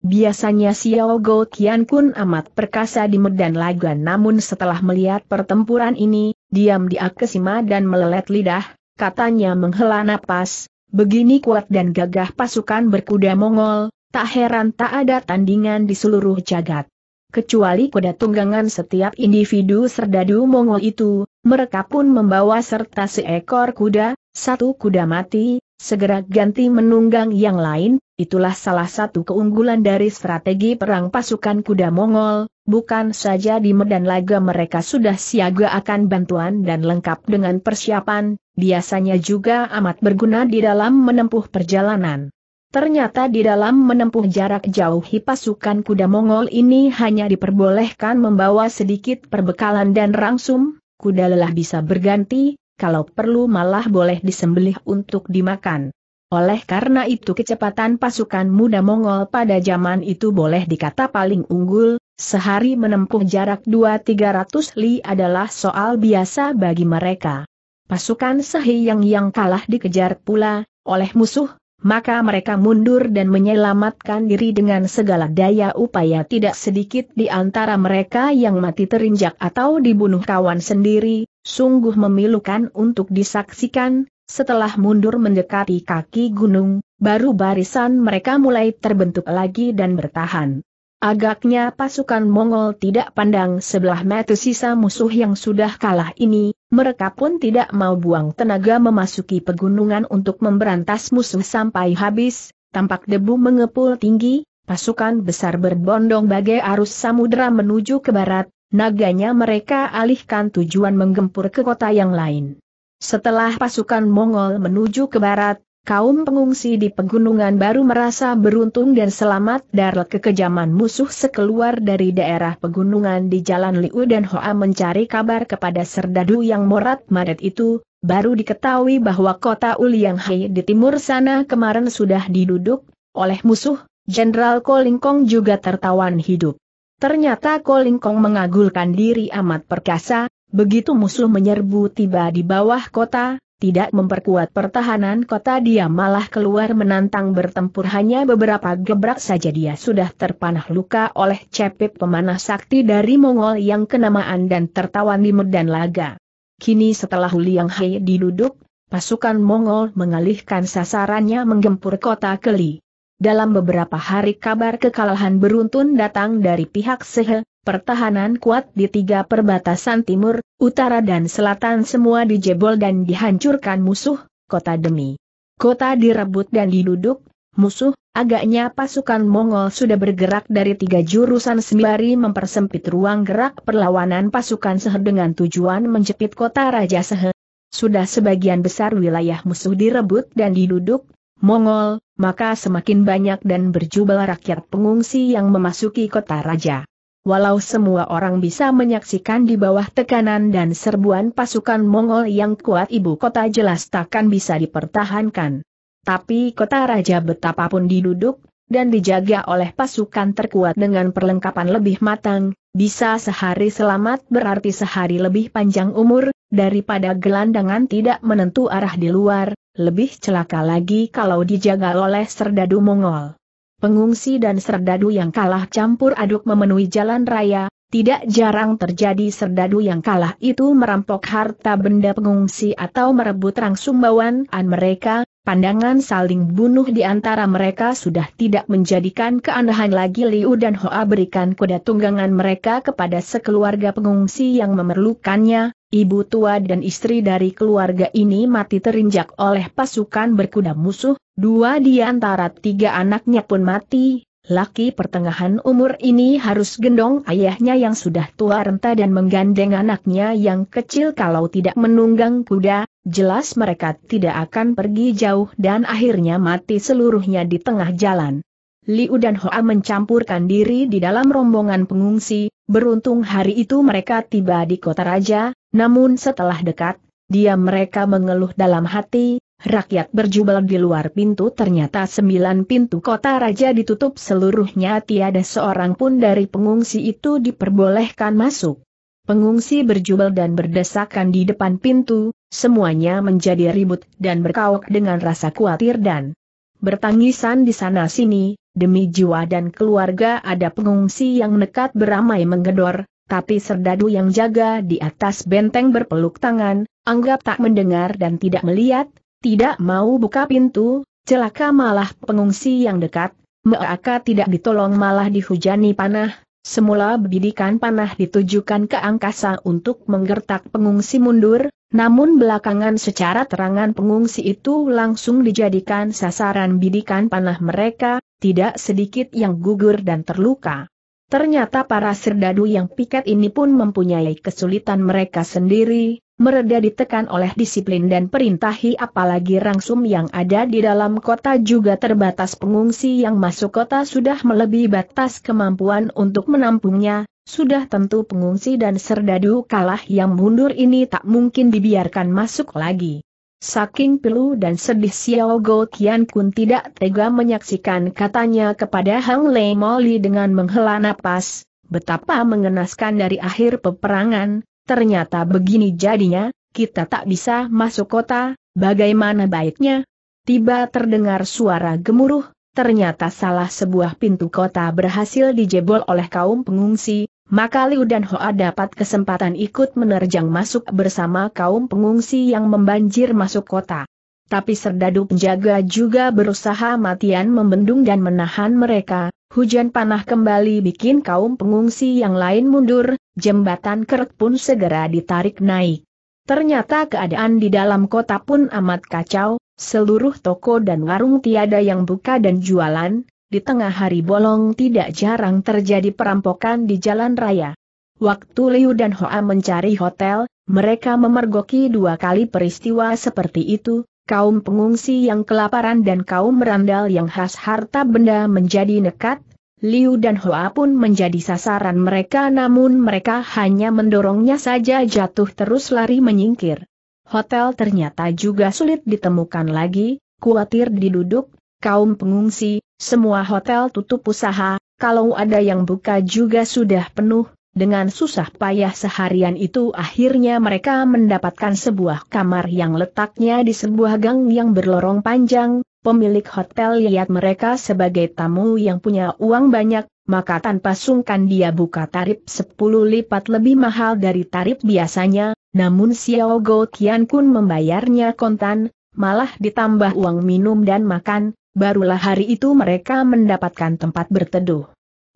Biasanya Xiao Go Tian Kun amat perkasa di medan laga namun setelah melihat pertempuran ini, diam dia kesima dan melelet lidah, katanya menghela napas, begini kuat dan gagah pasukan berkuda Mongol, tak heran tak ada tandingan di seluruh jagat kecuali kuda tunggangan setiap individu serdadu Mongol itu, mereka pun membawa serta seekor kuda, satu kuda mati, segera ganti menunggang yang lain, itulah salah satu keunggulan dari strategi perang pasukan kuda Mongol, bukan saja di medan laga mereka sudah siaga akan bantuan dan lengkap dengan persiapan, biasanya juga amat berguna di dalam menempuh perjalanan. Ternyata di dalam menempuh jarak jauh pasukan kuda Mongol ini hanya diperbolehkan membawa sedikit perbekalan dan rangsum, kuda lelah bisa berganti, kalau perlu malah boleh disembelih untuk dimakan. Oleh karena itu kecepatan pasukan muda Mongol pada zaman itu boleh dikata paling unggul, sehari menempuh jarak 2-300 li adalah soal biasa bagi mereka. Pasukan yang yang kalah dikejar pula, oleh musuh, maka mereka mundur dan menyelamatkan diri dengan segala daya upaya tidak sedikit di antara mereka yang mati terinjak atau dibunuh kawan sendiri, sungguh memilukan untuk disaksikan, setelah mundur mendekati kaki gunung, baru barisan mereka mulai terbentuk lagi dan bertahan. Agaknya pasukan Mongol tidak pandang sebelah mata sisa musuh yang sudah kalah ini, mereka pun tidak mau buang tenaga memasuki pegunungan untuk memberantas musuh sampai habis, tampak debu mengepul tinggi, pasukan besar berbondong bagai arus samudera menuju ke barat, naganya mereka alihkan tujuan menggempur ke kota yang lain. Setelah pasukan Mongol menuju ke barat, kaum pengungsi di pegunungan baru merasa beruntung dan selamat dari kekejaman musuh sekeluar dari daerah pegunungan di Jalan Liu dan Hoa mencari kabar kepada Serdadu yang morat madat itu, baru diketahui bahwa kota Uliang Hai di timur sana kemarin sudah diduduk oleh musuh, Jenderal Kolingkong juga tertawan hidup. Ternyata Kolingkong mengagulkan diri amat perkasa, begitu musuh menyerbu tiba di bawah kota, tidak memperkuat pertahanan kota dia malah keluar menantang bertempur hanya beberapa gebrak saja dia sudah terpanah luka oleh cepet pemanah sakti dari Mongol yang kenamaan dan tertawan di Medan Laga. Kini setelah Liang Hai diduduk, pasukan Mongol mengalihkan sasarannya menggempur kota Keli. Dalam beberapa hari kabar kekalahan beruntun datang dari pihak Sehe, pertahanan kuat di tiga perbatasan timur, utara dan selatan semua dijebol dan dihancurkan musuh, kota demi kota direbut dan diduduk, musuh, agaknya pasukan Mongol sudah bergerak dari tiga jurusan sembari mempersempit ruang gerak perlawanan pasukan Sehe dengan tujuan menjepit kota Raja Sehe. Sudah sebagian besar wilayah musuh direbut dan diduduk, Mongol, maka semakin banyak dan berjubel rakyat pengungsi yang memasuki kota raja walau semua orang bisa menyaksikan di bawah tekanan dan serbuan pasukan Mongol yang kuat ibu kota jelas takkan bisa dipertahankan. Tapi kota raja betapapun diduduk, dan dijaga oleh pasukan terkuat dengan perlengkapan lebih matang, bisa sehari selamat berarti sehari lebih panjang umur, daripada gelandangan tidak menentu arah di luar, lebih celaka lagi kalau dijaga oleh serdadu Mongol pengungsi dan serdadu yang kalah campur aduk memenuhi jalan raya, tidak jarang terjadi serdadu yang kalah itu merampok harta benda pengungsi atau merebut rangsumbawan an mereka, Pandangan saling bunuh di antara mereka sudah tidak menjadikan keanehan lagi Liu dan Hoa berikan kuda tunggangan mereka kepada sekeluarga pengungsi yang memerlukannya, ibu tua dan istri dari keluarga ini mati terinjak oleh pasukan berkuda musuh, dua di antara tiga anaknya pun mati, laki pertengahan umur ini harus gendong ayahnya yang sudah tua renta dan menggandeng anaknya yang kecil kalau tidak menunggang kuda, jelas mereka tidak akan pergi jauh dan akhirnya mati seluruhnya di tengah jalan. Liu dan Hoa mencampurkan diri di dalam rombongan pengungsi, beruntung hari itu mereka tiba di kota raja, namun setelah dekat, dia mereka mengeluh dalam hati, rakyat berjubel di luar pintu ternyata sembilan pintu kota raja ditutup seluruhnya tiada seorang pun dari pengungsi itu diperbolehkan masuk. Pengungsi berjubel dan berdesakan di depan pintu, Semuanya menjadi ribut dan berkauk dengan rasa khawatir dan bertangisan di sana-sini, demi jiwa dan keluarga ada pengungsi yang nekat beramai menggedor, tapi serdadu yang jaga di atas benteng berpeluk tangan, anggap tak mendengar dan tidak melihat, tidak mau buka pintu, celaka malah pengungsi yang dekat, Meaka tidak ditolong malah dihujani panah, Semula bidikan panah ditujukan ke angkasa untuk menggertak pengungsi mundur, namun belakangan secara terangan pengungsi itu langsung dijadikan sasaran bidikan panah mereka, tidak sedikit yang gugur dan terluka. Ternyata para serdadu yang piket ini pun mempunyai kesulitan mereka sendiri, mereda ditekan oleh disiplin dan perintahi apalagi rangsum yang ada di dalam kota juga terbatas pengungsi yang masuk kota sudah melebihi batas kemampuan untuk menampungnya, sudah tentu pengungsi dan serdadu kalah yang mundur ini tak mungkin dibiarkan masuk lagi. Saking pilu dan sedih Xiao Go Kian Kun tidak tega menyaksikan katanya kepada Hang Lei Moli dengan menghela napas, betapa mengenaskan dari akhir peperangan, Ternyata begini jadinya, kita tak bisa masuk kota, bagaimana baiknya? Tiba terdengar suara gemuruh, ternyata salah sebuah pintu kota berhasil dijebol oleh kaum pengungsi, maka Liu dan Hoa dapat kesempatan ikut menerjang masuk bersama kaum pengungsi yang membanjir masuk kota. Tapi serdadu penjaga juga berusaha matian membendung dan menahan mereka, Hujan panah kembali bikin kaum pengungsi yang lain mundur, jembatan kerk pun segera ditarik naik. Ternyata keadaan di dalam kota pun amat kacau, seluruh toko dan warung tiada yang buka dan jualan, di tengah hari bolong tidak jarang terjadi perampokan di jalan raya. Waktu Liu dan Hoa mencari hotel, mereka memergoki dua kali peristiwa seperti itu, kaum pengungsi yang kelaparan dan kaum merandal yang khas harta benda menjadi nekat, Liu dan Hua pun menjadi sasaran mereka namun mereka hanya mendorongnya saja jatuh terus lari menyingkir. Hotel ternyata juga sulit ditemukan lagi, khawatir diduduk, kaum pengungsi, semua hotel tutup usaha, kalau ada yang buka juga sudah penuh, dengan susah payah seharian itu akhirnya mereka mendapatkan sebuah kamar yang letaknya di sebuah gang yang berlorong panjang, pemilik hotel lihat mereka sebagai tamu yang punya uang banyak, maka tanpa sungkan dia buka tarif 10 lipat lebih mahal dari tarif biasanya, namun Xiao Go Tian Kun membayarnya kontan, malah ditambah uang minum dan makan, barulah hari itu mereka mendapatkan tempat berteduh.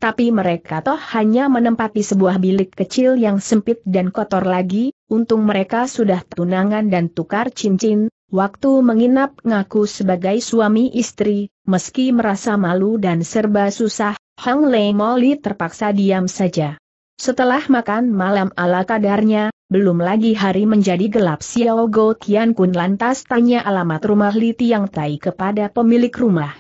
Tapi mereka toh hanya menempati sebuah bilik kecil yang sempit dan kotor lagi, untung mereka sudah tunangan dan tukar cincin, Waktu menginap ngaku sebagai suami istri, meski merasa malu dan serba susah, Hang Lei Moli terpaksa diam saja. Setelah makan malam ala kadarnya, belum lagi hari menjadi gelap Xiao Go Tian Kun lantas tanya alamat rumah Li Tiang Tai kepada pemilik rumah.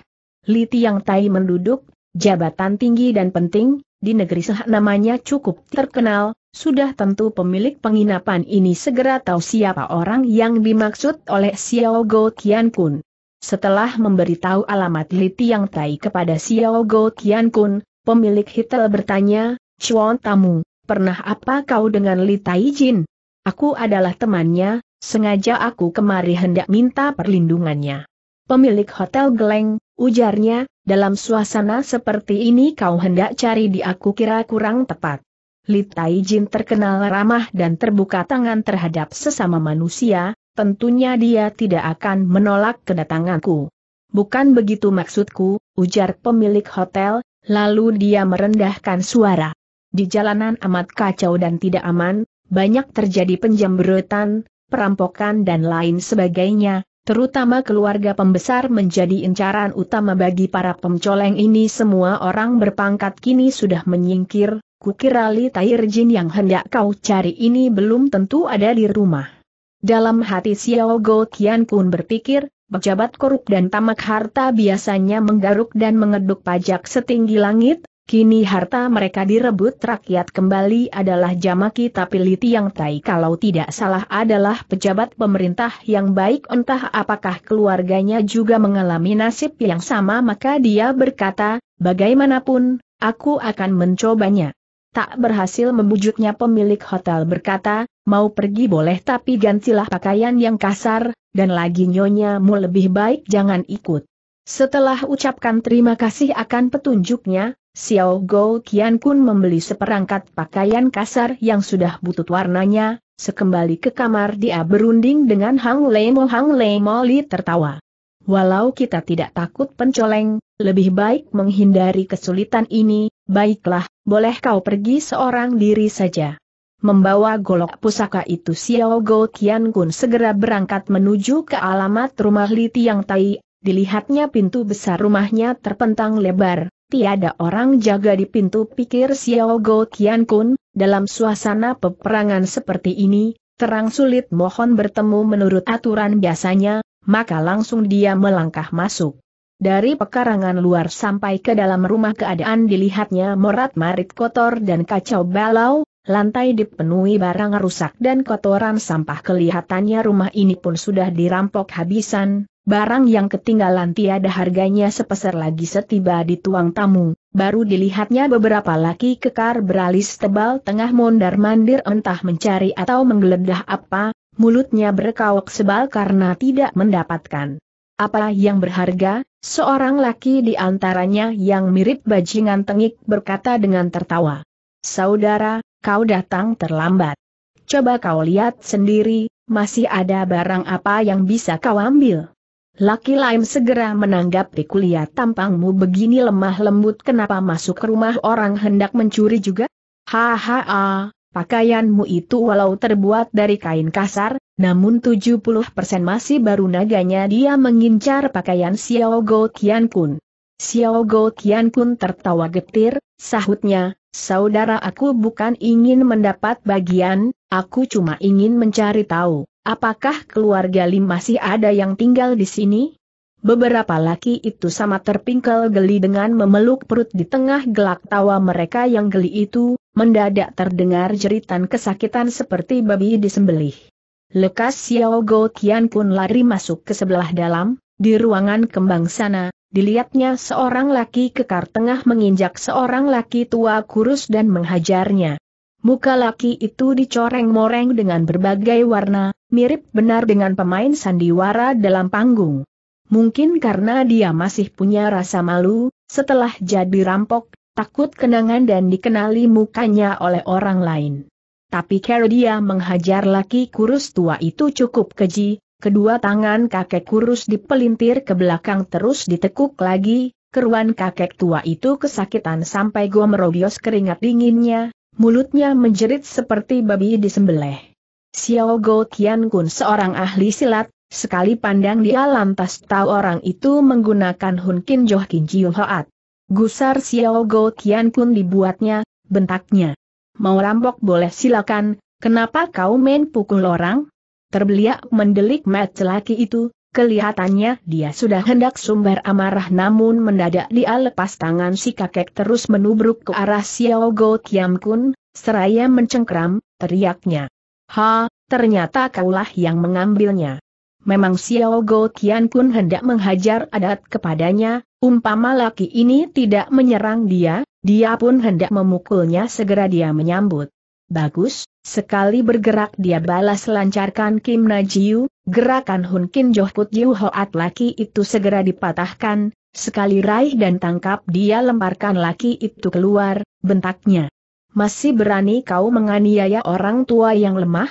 Li Tiang Tai menduduk, jabatan tinggi dan penting, di negeri sehat namanya cukup terkenal, sudah tentu pemilik penginapan ini segera tahu siapa orang yang dimaksud oleh Xiao Go Tian Kun. Setelah memberitahu alamat Li Tiang Tai kepada Xiao Go Tian Kun, pemilik hitel bertanya, Chuan Tamu, pernah apa kau dengan Li Tai Jin? Aku adalah temannya, sengaja aku kemari hendak minta perlindungannya. Pemilik hotel geleng, ujarnya, dalam suasana seperti ini kau hendak cari di aku kira kurang tepat. Li Jin terkenal ramah dan terbuka tangan terhadap sesama manusia, tentunya dia tidak akan menolak kedatanganku. Bukan begitu maksudku, ujar pemilik hotel, lalu dia merendahkan suara. Di jalanan amat kacau dan tidak aman, banyak terjadi penjambretan, perampokan dan lain sebagainya, terutama keluarga pembesar menjadi incaran utama bagi para pemcoleng ini semua orang berpangkat kini sudah menyingkir, Kukira Li Tair Jin yang hendak kau cari ini belum tentu ada di rumah. Dalam hati Xiao Go Tian Kun berpikir, pejabat korup dan tamak harta biasanya menggaruk dan mengeduk pajak setinggi langit, kini harta mereka direbut rakyat kembali adalah jamaki tapi Li Tiang Tai kalau tidak salah adalah pejabat pemerintah yang baik entah apakah keluarganya juga mengalami nasib yang sama maka dia berkata, bagaimanapun, aku akan mencobanya tak berhasil membujuknya pemilik hotel berkata, mau pergi boleh tapi gantilah pakaian yang kasar, dan lagi nyonya mu lebih baik jangan ikut. Setelah ucapkan terima kasih akan petunjuknya, Xiao Go Qian Kun membeli seperangkat pakaian kasar yang sudah butut warnanya, sekembali ke kamar dia berunding dengan Hang Mo Hang Mo Li tertawa. Walau kita tidak takut pencoleng, lebih baik menghindari kesulitan ini, baiklah, boleh kau pergi seorang diri saja. Membawa golok pusaka itu Xiao Go Tian Kun segera berangkat menuju ke alamat rumah Li Tiang Tai, dilihatnya pintu besar rumahnya terpentang lebar, tiada orang jaga di pintu pikir Xiao Go Tian Kun, dalam suasana peperangan seperti ini, terang sulit mohon bertemu menurut aturan biasanya, maka langsung dia melangkah masuk. Dari pekarangan luar sampai ke dalam rumah keadaan dilihatnya morat-marit kotor dan kacau balau, lantai dipenuhi barang rusak dan kotoran sampah kelihatannya rumah ini pun sudah dirampok habisan, barang yang ketinggalan tiada harganya sepeser lagi setiba di tuang tamu, baru dilihatnya beberapa laki kekar beralis tebal tengah mondar-mandir entah mencari atau menggeledah apa, mulutnya berkawak sebal karena tidak mendapatkan. Apa yang berharga? Seorang laki di antaranya yang mirip bajingan tengik berkata dengan tertawa. Saudara, kau datang terlambat. Coba kau lihat sendiri, masih ada barang apa yang bisa kau ambil. Laki lain segera menanggapi kuliah tampangmu begini lemah lembut kenapa masuk ke rumah orang hendak mencuri juga? Hahaha, ah. Pakaianmu itu walau terbuat dari kain kasar, namun 70% masih baru naganya dia mengincar pakaian Xiao Go Qian Kun. Xiao Go Qian Kun tertawa getir, sahutnya, saudara aku bukan ingin mendapat bagian, aku cuma ingin mencari tahu, apakah keluarga Lim masih ada yang tinggal di sini? Beberapa laki itu sama terpingkel geli dengan memeluk perut di tengah gelak tawa mereka yang geli itu, mendadak terdengar jeritan kesakitan seperti babi disembelih. Lekas Xiao Go Tian Kun lari masuk ke sebelah dalam, di ruangan kembang sana, dilihatnya seorang laki kekar tengah menginjak seorang laki tua kurus dan menghajarnya. Muka laki itu dicoreng-moreng dengan berbagai warna, mirip benar dengan pemain sandiwara dalam panggung. Mungkin karena dia masih punya rasa malu, setelah jadi rampok, takut kenangan dan dikenali mukanya oleh orang lain. Tapi kalau dia menghajar laki kurus tua itu cukup keji, kedua tangan kakek kurus dipelintir ke belakang terus ditekuk lagi, keruan kakek tua itu kesakitan sampai gomrobios keringat dinginnya, mulutnya menjerit seperti babi disembelih. Xiao Go Tian Kun seorang ahli silat, Sekali pandang dia lantas tahu orang itu menggunakan Hunkin Joh Kin Hoat. Gusar Xiao Go Kian pun dibuatnya, bentaknya. Mau rampok boleh silakan, kenapa kau main pukul orang? Terbeliak mendelik mat celaki itu, kelihatannya dia sudah hendak sumber amarah namun mendadak dia lepas tangan si kakek terus menubruk ke arah Xiao Go Kian Kun, seraya mencengkram, teriaknya. Ha, ternyata kaulah yang mengambilnya. Memang Xiao Go Tian pun hendak menghajar adat kepadanya, umpama laki ini tidak menyerang dia, dia pun hendak memukulnya segera dia menyambut. Bagus, sekali bergerak dia balas lancarkan Kim Najiu, gerakan Hun Kin Joh Kut Jiu Hoat laki itu segera dipatahkan, Sekali raih dan tangkap dia lemparkan laki itu keluar, bentaknya. Masih berani kau menganiaya orang tua yang lemah?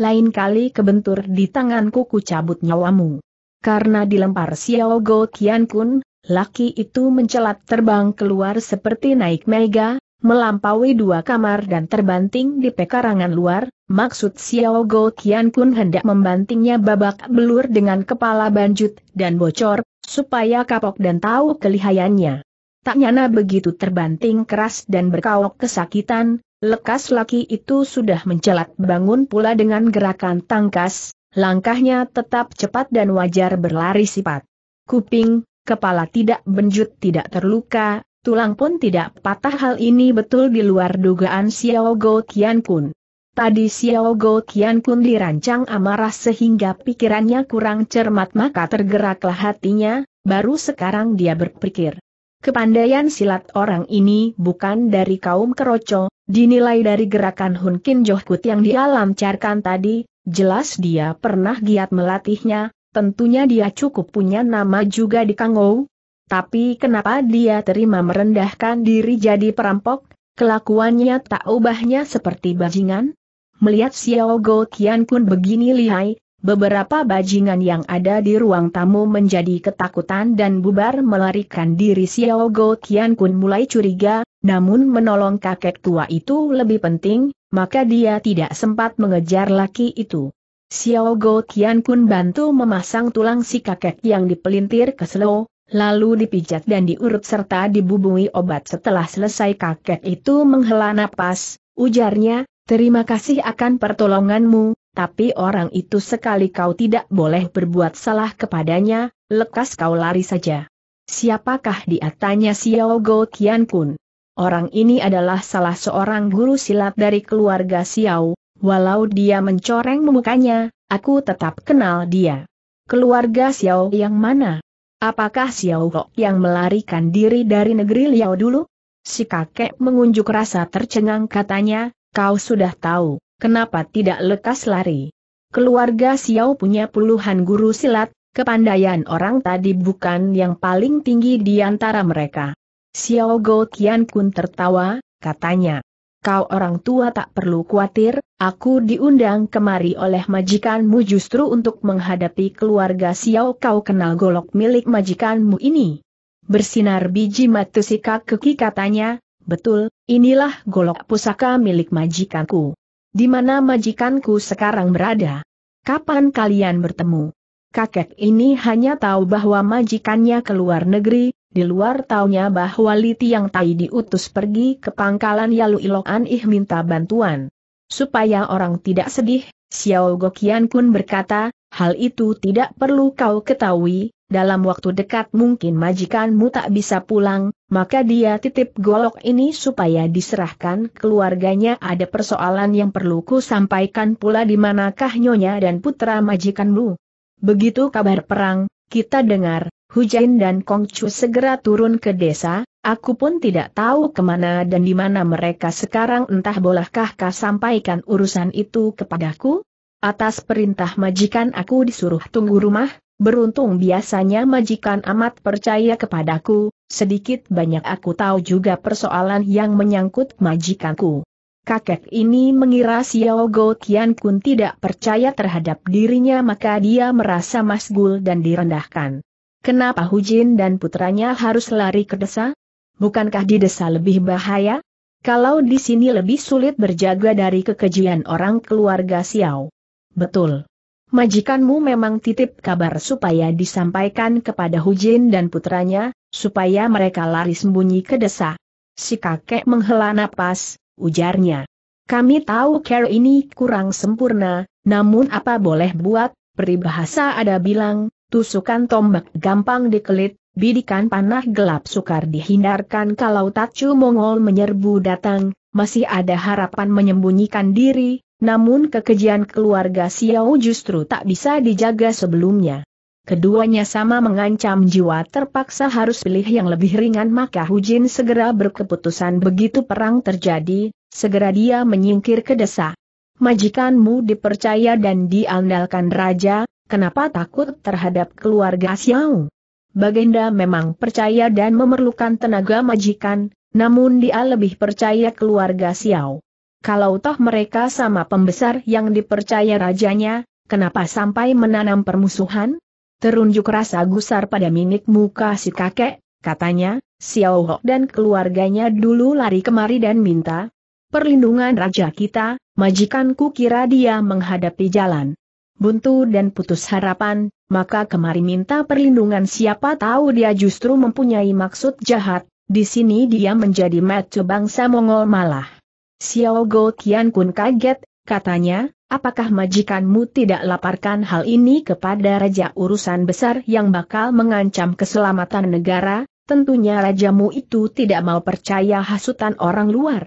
lain kali kebentur di tanganku ku cabut nyawamu. Karena dilempar Xiao Go Kian Kun, laki itu mencelat terbang keluar seperti naik mega, melampaui dua kamar dan terbanting di pekarangan luar, maksud Xiao Go Kian Kun hendak membantingnya babak belur dengan kepala banjut dan bocor, supaya kapok dan tahu kelihayannya. Tak nyana begitu terbanting keras dan berkawok kesakitan, Lekas laki itu sudah mencelat bangun pula dengan gerakan tangkas, langkahnya tetap cepat dan wajar berlari sifat. Kuping, kepala tidak benjut tidak terluka, tulang pun tidak patah hal ini betul di luar dugaan Xiao Go Kian Kun. Tadi Xiao Go Kian Kun dirancang amarah sehingga pikirannya kurang cermat maka tergeraklah hatinya, baru sekarang dia berpikir. Kepandaian silat orang ini bukan dari kaum kerocok, Dinilai dari gerakan Hun Kin Johkut yang dia lancarkan tadi, jelas dia pernah giat melatihnya, tentunya dia cukup punya nama juga di Kangou. Tapi kenapa dia terima merendahkan diri jadi perampok, kelakuannya tak ubahnya seperti bajingan? Melihat Xiao Go Tian Kun begini lihai, Beberapa bajingan yang ada di ruang tamu menjadi ketakutan dan bubar melarikan diri Xiao Go Tian Kun mulai curiga, namun menolong kakek tua itu lebih penting, maka dia tidak sempat mengejar laki itu. Xiao Go Tian Kun bantu memasang tulang si kakek yang dipelintir ke selo, lalu dipijat dan diurut serta dibubungi obat setelah selesai kakek itu menghela napas, ujarnya, terima kasih akan pertolonganmu, tapi orang itu sekali kau tidak boleh berbuat salah kepadanya, lekas kau lari saja. Siapakah dia tanya Xiao Go Tian Kun? Orang ini adalah salah seorang guru silat dari keluarga Xiao, walau dia mencoreng mukanya, aku tetap kenal dia. Keluarga Xiao yang mana? Apakah Xiao Go yang melarikan diri dari negeri Liao dulu? Si kakek mengunjuk rasa tercengang katanya, kau sudah tahu. Kenapa tidak lekas lari? Keluarga Xiao punya puluhan guru silat, kepandaian orang tadi bukan yang paling tinggi di antara mereka. Xiao Go Tian Kun tertawa, katanya. Kau orang tua tak perlu khawatir, aku diundang kemari oleh majikanmu justru untuk menghadapi keluarga Xiao kau kenal golok milik majikanmu ini. Bersinar biji mata si keki katanya, betul, inilah golok pusaka milik majikanku. Di mana majikanku sekarang berada? Kapan kalian bertemu? Kakek ini hanya tahu bahwa majikannya ke luar negeri, di luar taunya bahwa Liti yang Tai diutus pergi ke pangkalan Yalu Ilokan Ih minta bantuan. Supaya orang tidak sedih, Xiao Gokian pun berkata, hal itu tidak perlu kau ketahui, dalam waktu dekat mungkin majikanmu tak bisa pulang, maka dia titip golok ini supaya diserahkan keluarganya ada persoalan yang perlu ku sampaikan pula di manakah nyonya dan putra majikanmu. Begitu kabar perang, kita dengar, Hujain dan Kongcu segera turun ke desa, aku pun tidak tahu kemana dan di mana mereka sekarang entah bolehkah kah sampaikan urusan itu kepadaku? Atas perintah majikan aku disuruh tunggu rumah, Beruntung biasanya majikan amat percaya kepadaku, sedikit banyak aku tahu juga persoalan yang menyangkut majikanku. Kakek ini mengira Xiao Go Tian Kun tidak percaya terhadap dirinya maka dia merasa masgul dan direndahkan. Kenapa Hujin dan putranya harus lari ke desa? Bukankah di desa lebih bahaya? Kalau di sini lebih sulit berjaga dari kekejian orang keluarga Xiao. Betul. Majikanmu memang titip kabar supaya disampaikan kepada Hujin dan putranya, supaya mereka lari sembunyi ke desa. Si kakek menghela napas, ujarnya. Kami tahu care ini kurang sempurna, namun apa boleh buat, peribahasa ada bilang, tusukan tombak gampang dikelit, bidikan panah gelap sukar dihindarkan kalau tacu Mongol menyerbu datang, masih ada harapan menyembunyikan diri, namun kekejian keluarga Xiao justru tak bisa dijaga sebelumnya. Keduanya sama mengancam jiwa terpaksa harus pilih yang lebih ringan maka Hu Jin segera berkeputusan begitu perang terjadi, segera dia menyingkir ke desa. Majikanmu dipercaya dan diandalkan raja, kenapa takut terhadap keluarga Xiao? Baginda memang percaya dan memerlukan tenaga majikan, namun dia lebih percaya keluarga Xiao kalau toh mereka sama pembesar yang dipercaya rajanya, kenapa sampai menanam permusuhan? Terunjuk rasa gusar pada minik muka si kakek, katanya, Xiao Ho dan keluarganya dulu lari kemari dan minta perlindungan raja kita, majikanku kira dia menghadapi jalan. Buntu dan putus harapan, maka kemari minta perlindungan siapa tahu dia justru mempunyai maksud jahat, di sini dia menjadi metu bangsa Mongol malah. Xiao Go Tian Kun kaget, katanya, apakah majikanmu tidak laparkan hal ini kepada Raja urusan besar yang bakal mengancam keselamatan negara, tentunya rajamu itu tidak mau percaya hasutan orang luar.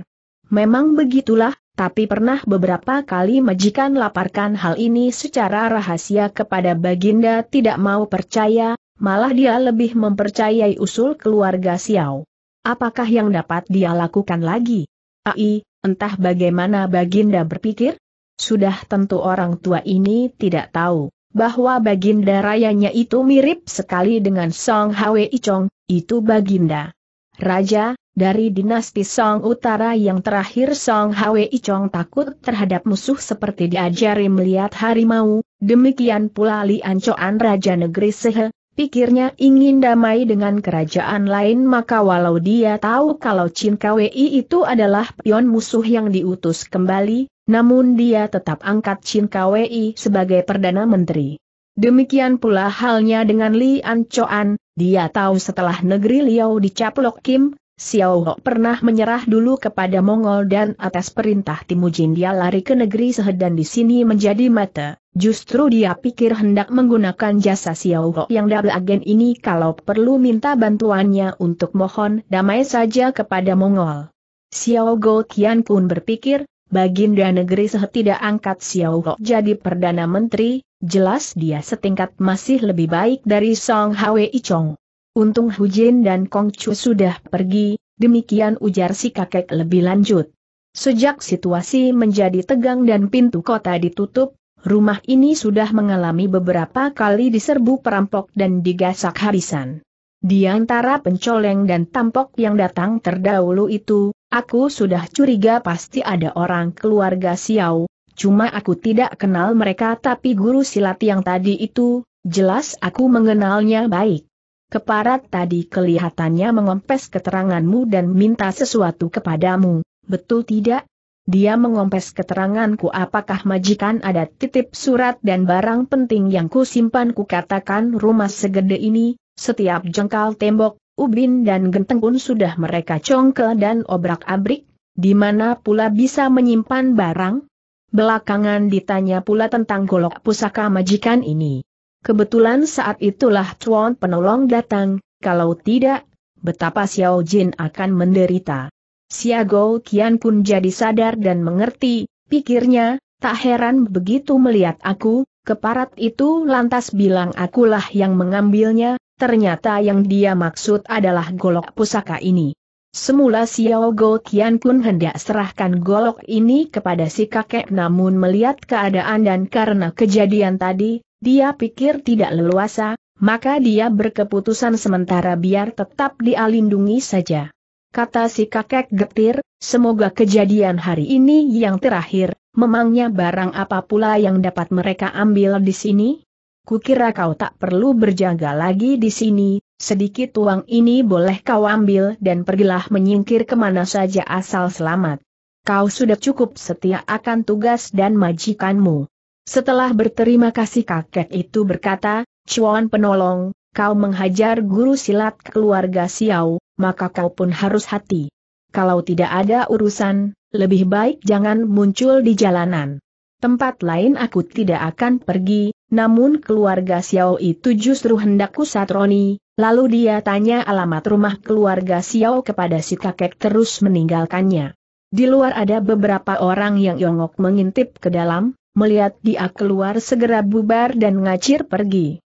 Memang begitulah, tapi pernah beberapa kali majikan laparkan hal ini secara rahasia kepada Baginda tidak mau percaya, malah dia lebih mempercayai usul keluarga Xiao. Apakah yang dapat dia lakukan lagi? Ai, Entah bagaimana Baginda berpikir, sudah tentu orang tua ini tidak tahu bahwa Baginda rayanya itu mirip sekali dengan Song Hwi Chong, itu Baginda. Raja, dari dinasti Song Utara yang terakhir Song Hwi Chong takut terhadap musuh seperti diajari melihat harimau, demikian pula Lian Ancoan Raja Negeri Sehe, Pikirnya ingin damai dengan kerajaan lain maka walau dia tahu kalau Chin Kwei itu adalah pion musuh yang diutus kembali, namun dia tetap angkat Chin Kwei sebagai Perdana Menteri. Demikian pula halnya dengan Li An Choan, dia tahu setelah negeri Liao dicaplok Kim, Xiao Ho pernah menyerah dulu kepada Mongol dan atas perintah Timujin dia lari ke negeri dan di sini menjadi mata Justru dia pikir hendak menggunakan jasa Xiao Ho yang double agen ini kalau perlu minta bantuannya untuk mohon damai saja kepada Mongol. Xiao Go Qian Kun berpikir, baginda negeri tidak angkat Xiao Ho jadi Perdana Menteri, jelas dia setingkat masih lebih baik dari Song Hwi Chong. Untung Jin dan Kong Chu sudah pergi, demikian ujar si kakek lebih lanjut. Sejak situasi menjadi tegang dan pintu kota ditutup, rumah ini sudah mengalami beberapa kali diserbu perampok dan digasak habisan. Di antara pencoleng dan tampok yang datang terdahulu itu, aku sudah curiga pasti ada orang keluarga Xiao, cuma aku tidak kenal mereka tapi guru silat yang tadi itu, jelas aku mengenalnya baik. Keparat tadi kelihatannya mengempes keteranganmu dan minta sesuatu kepadamu, betul tidak? Dia mengompes keteranganku apakah majikan ada titip surat dan barang penting yang ku simpan ku katakan rumah segede ini, setiap jengkal tembok, ubin dan genteng pun sudah mereka congkel dan obrak-abrik, di mana pula bisa menyimpan barang? Belakangan ditanya pula tentang golok pusaka majikan ini. Kebetulan saat itulah tuan penolong datang, kalau tidak, betapa Xiao Jin akan menderita. Siago Kian pun jadi sadar dan mengerti, pikirnya, tak heran begitu melihat aku, keparat itu lantas bilang akulah yang mengambilnya, ternyata yang dia maksud adalah golok pusaka ini. Semula Go Kian pun hendak serahkan golok ini kepada si kakek namun melihat keadaan dan karena kejadian tadi, dia pikir tidak leluasa, maka dia berkeputusan sementara biar tetap dialindungi saja kata si kakek getir, semoga kejadian hari ini yang terakhir, memangnya barang apa pula yang dapat mereka ambil di sini? Kukira kau tak perlu berjaga lagi di sini, sedikit uang ini boleh kau ambil dan pergilah menyingkir kemana saja asal selamat. Kau sudah cukup setia akan tugas dan majikanmu. Setelah berterima kasih kakek itu berkata, Cuan penolong, kau menghajar guru silat keluarga Xiao, maka kau pun harus hati. Kalau tidak ada urusan, lebih baik jangan muncul di jalanan. Tempat lain aku tidak akan pergi, namun keluarga Xiao itu justru hendakku kusatroni, lalu dia tanya alamat rumah keluarga Xiao kepada si kakek terus meninggalkannya. Di luar ada beberapa orang yang yongok mengintip ke dalam, melihat dia keluar segera bubar dan ngacir pergi.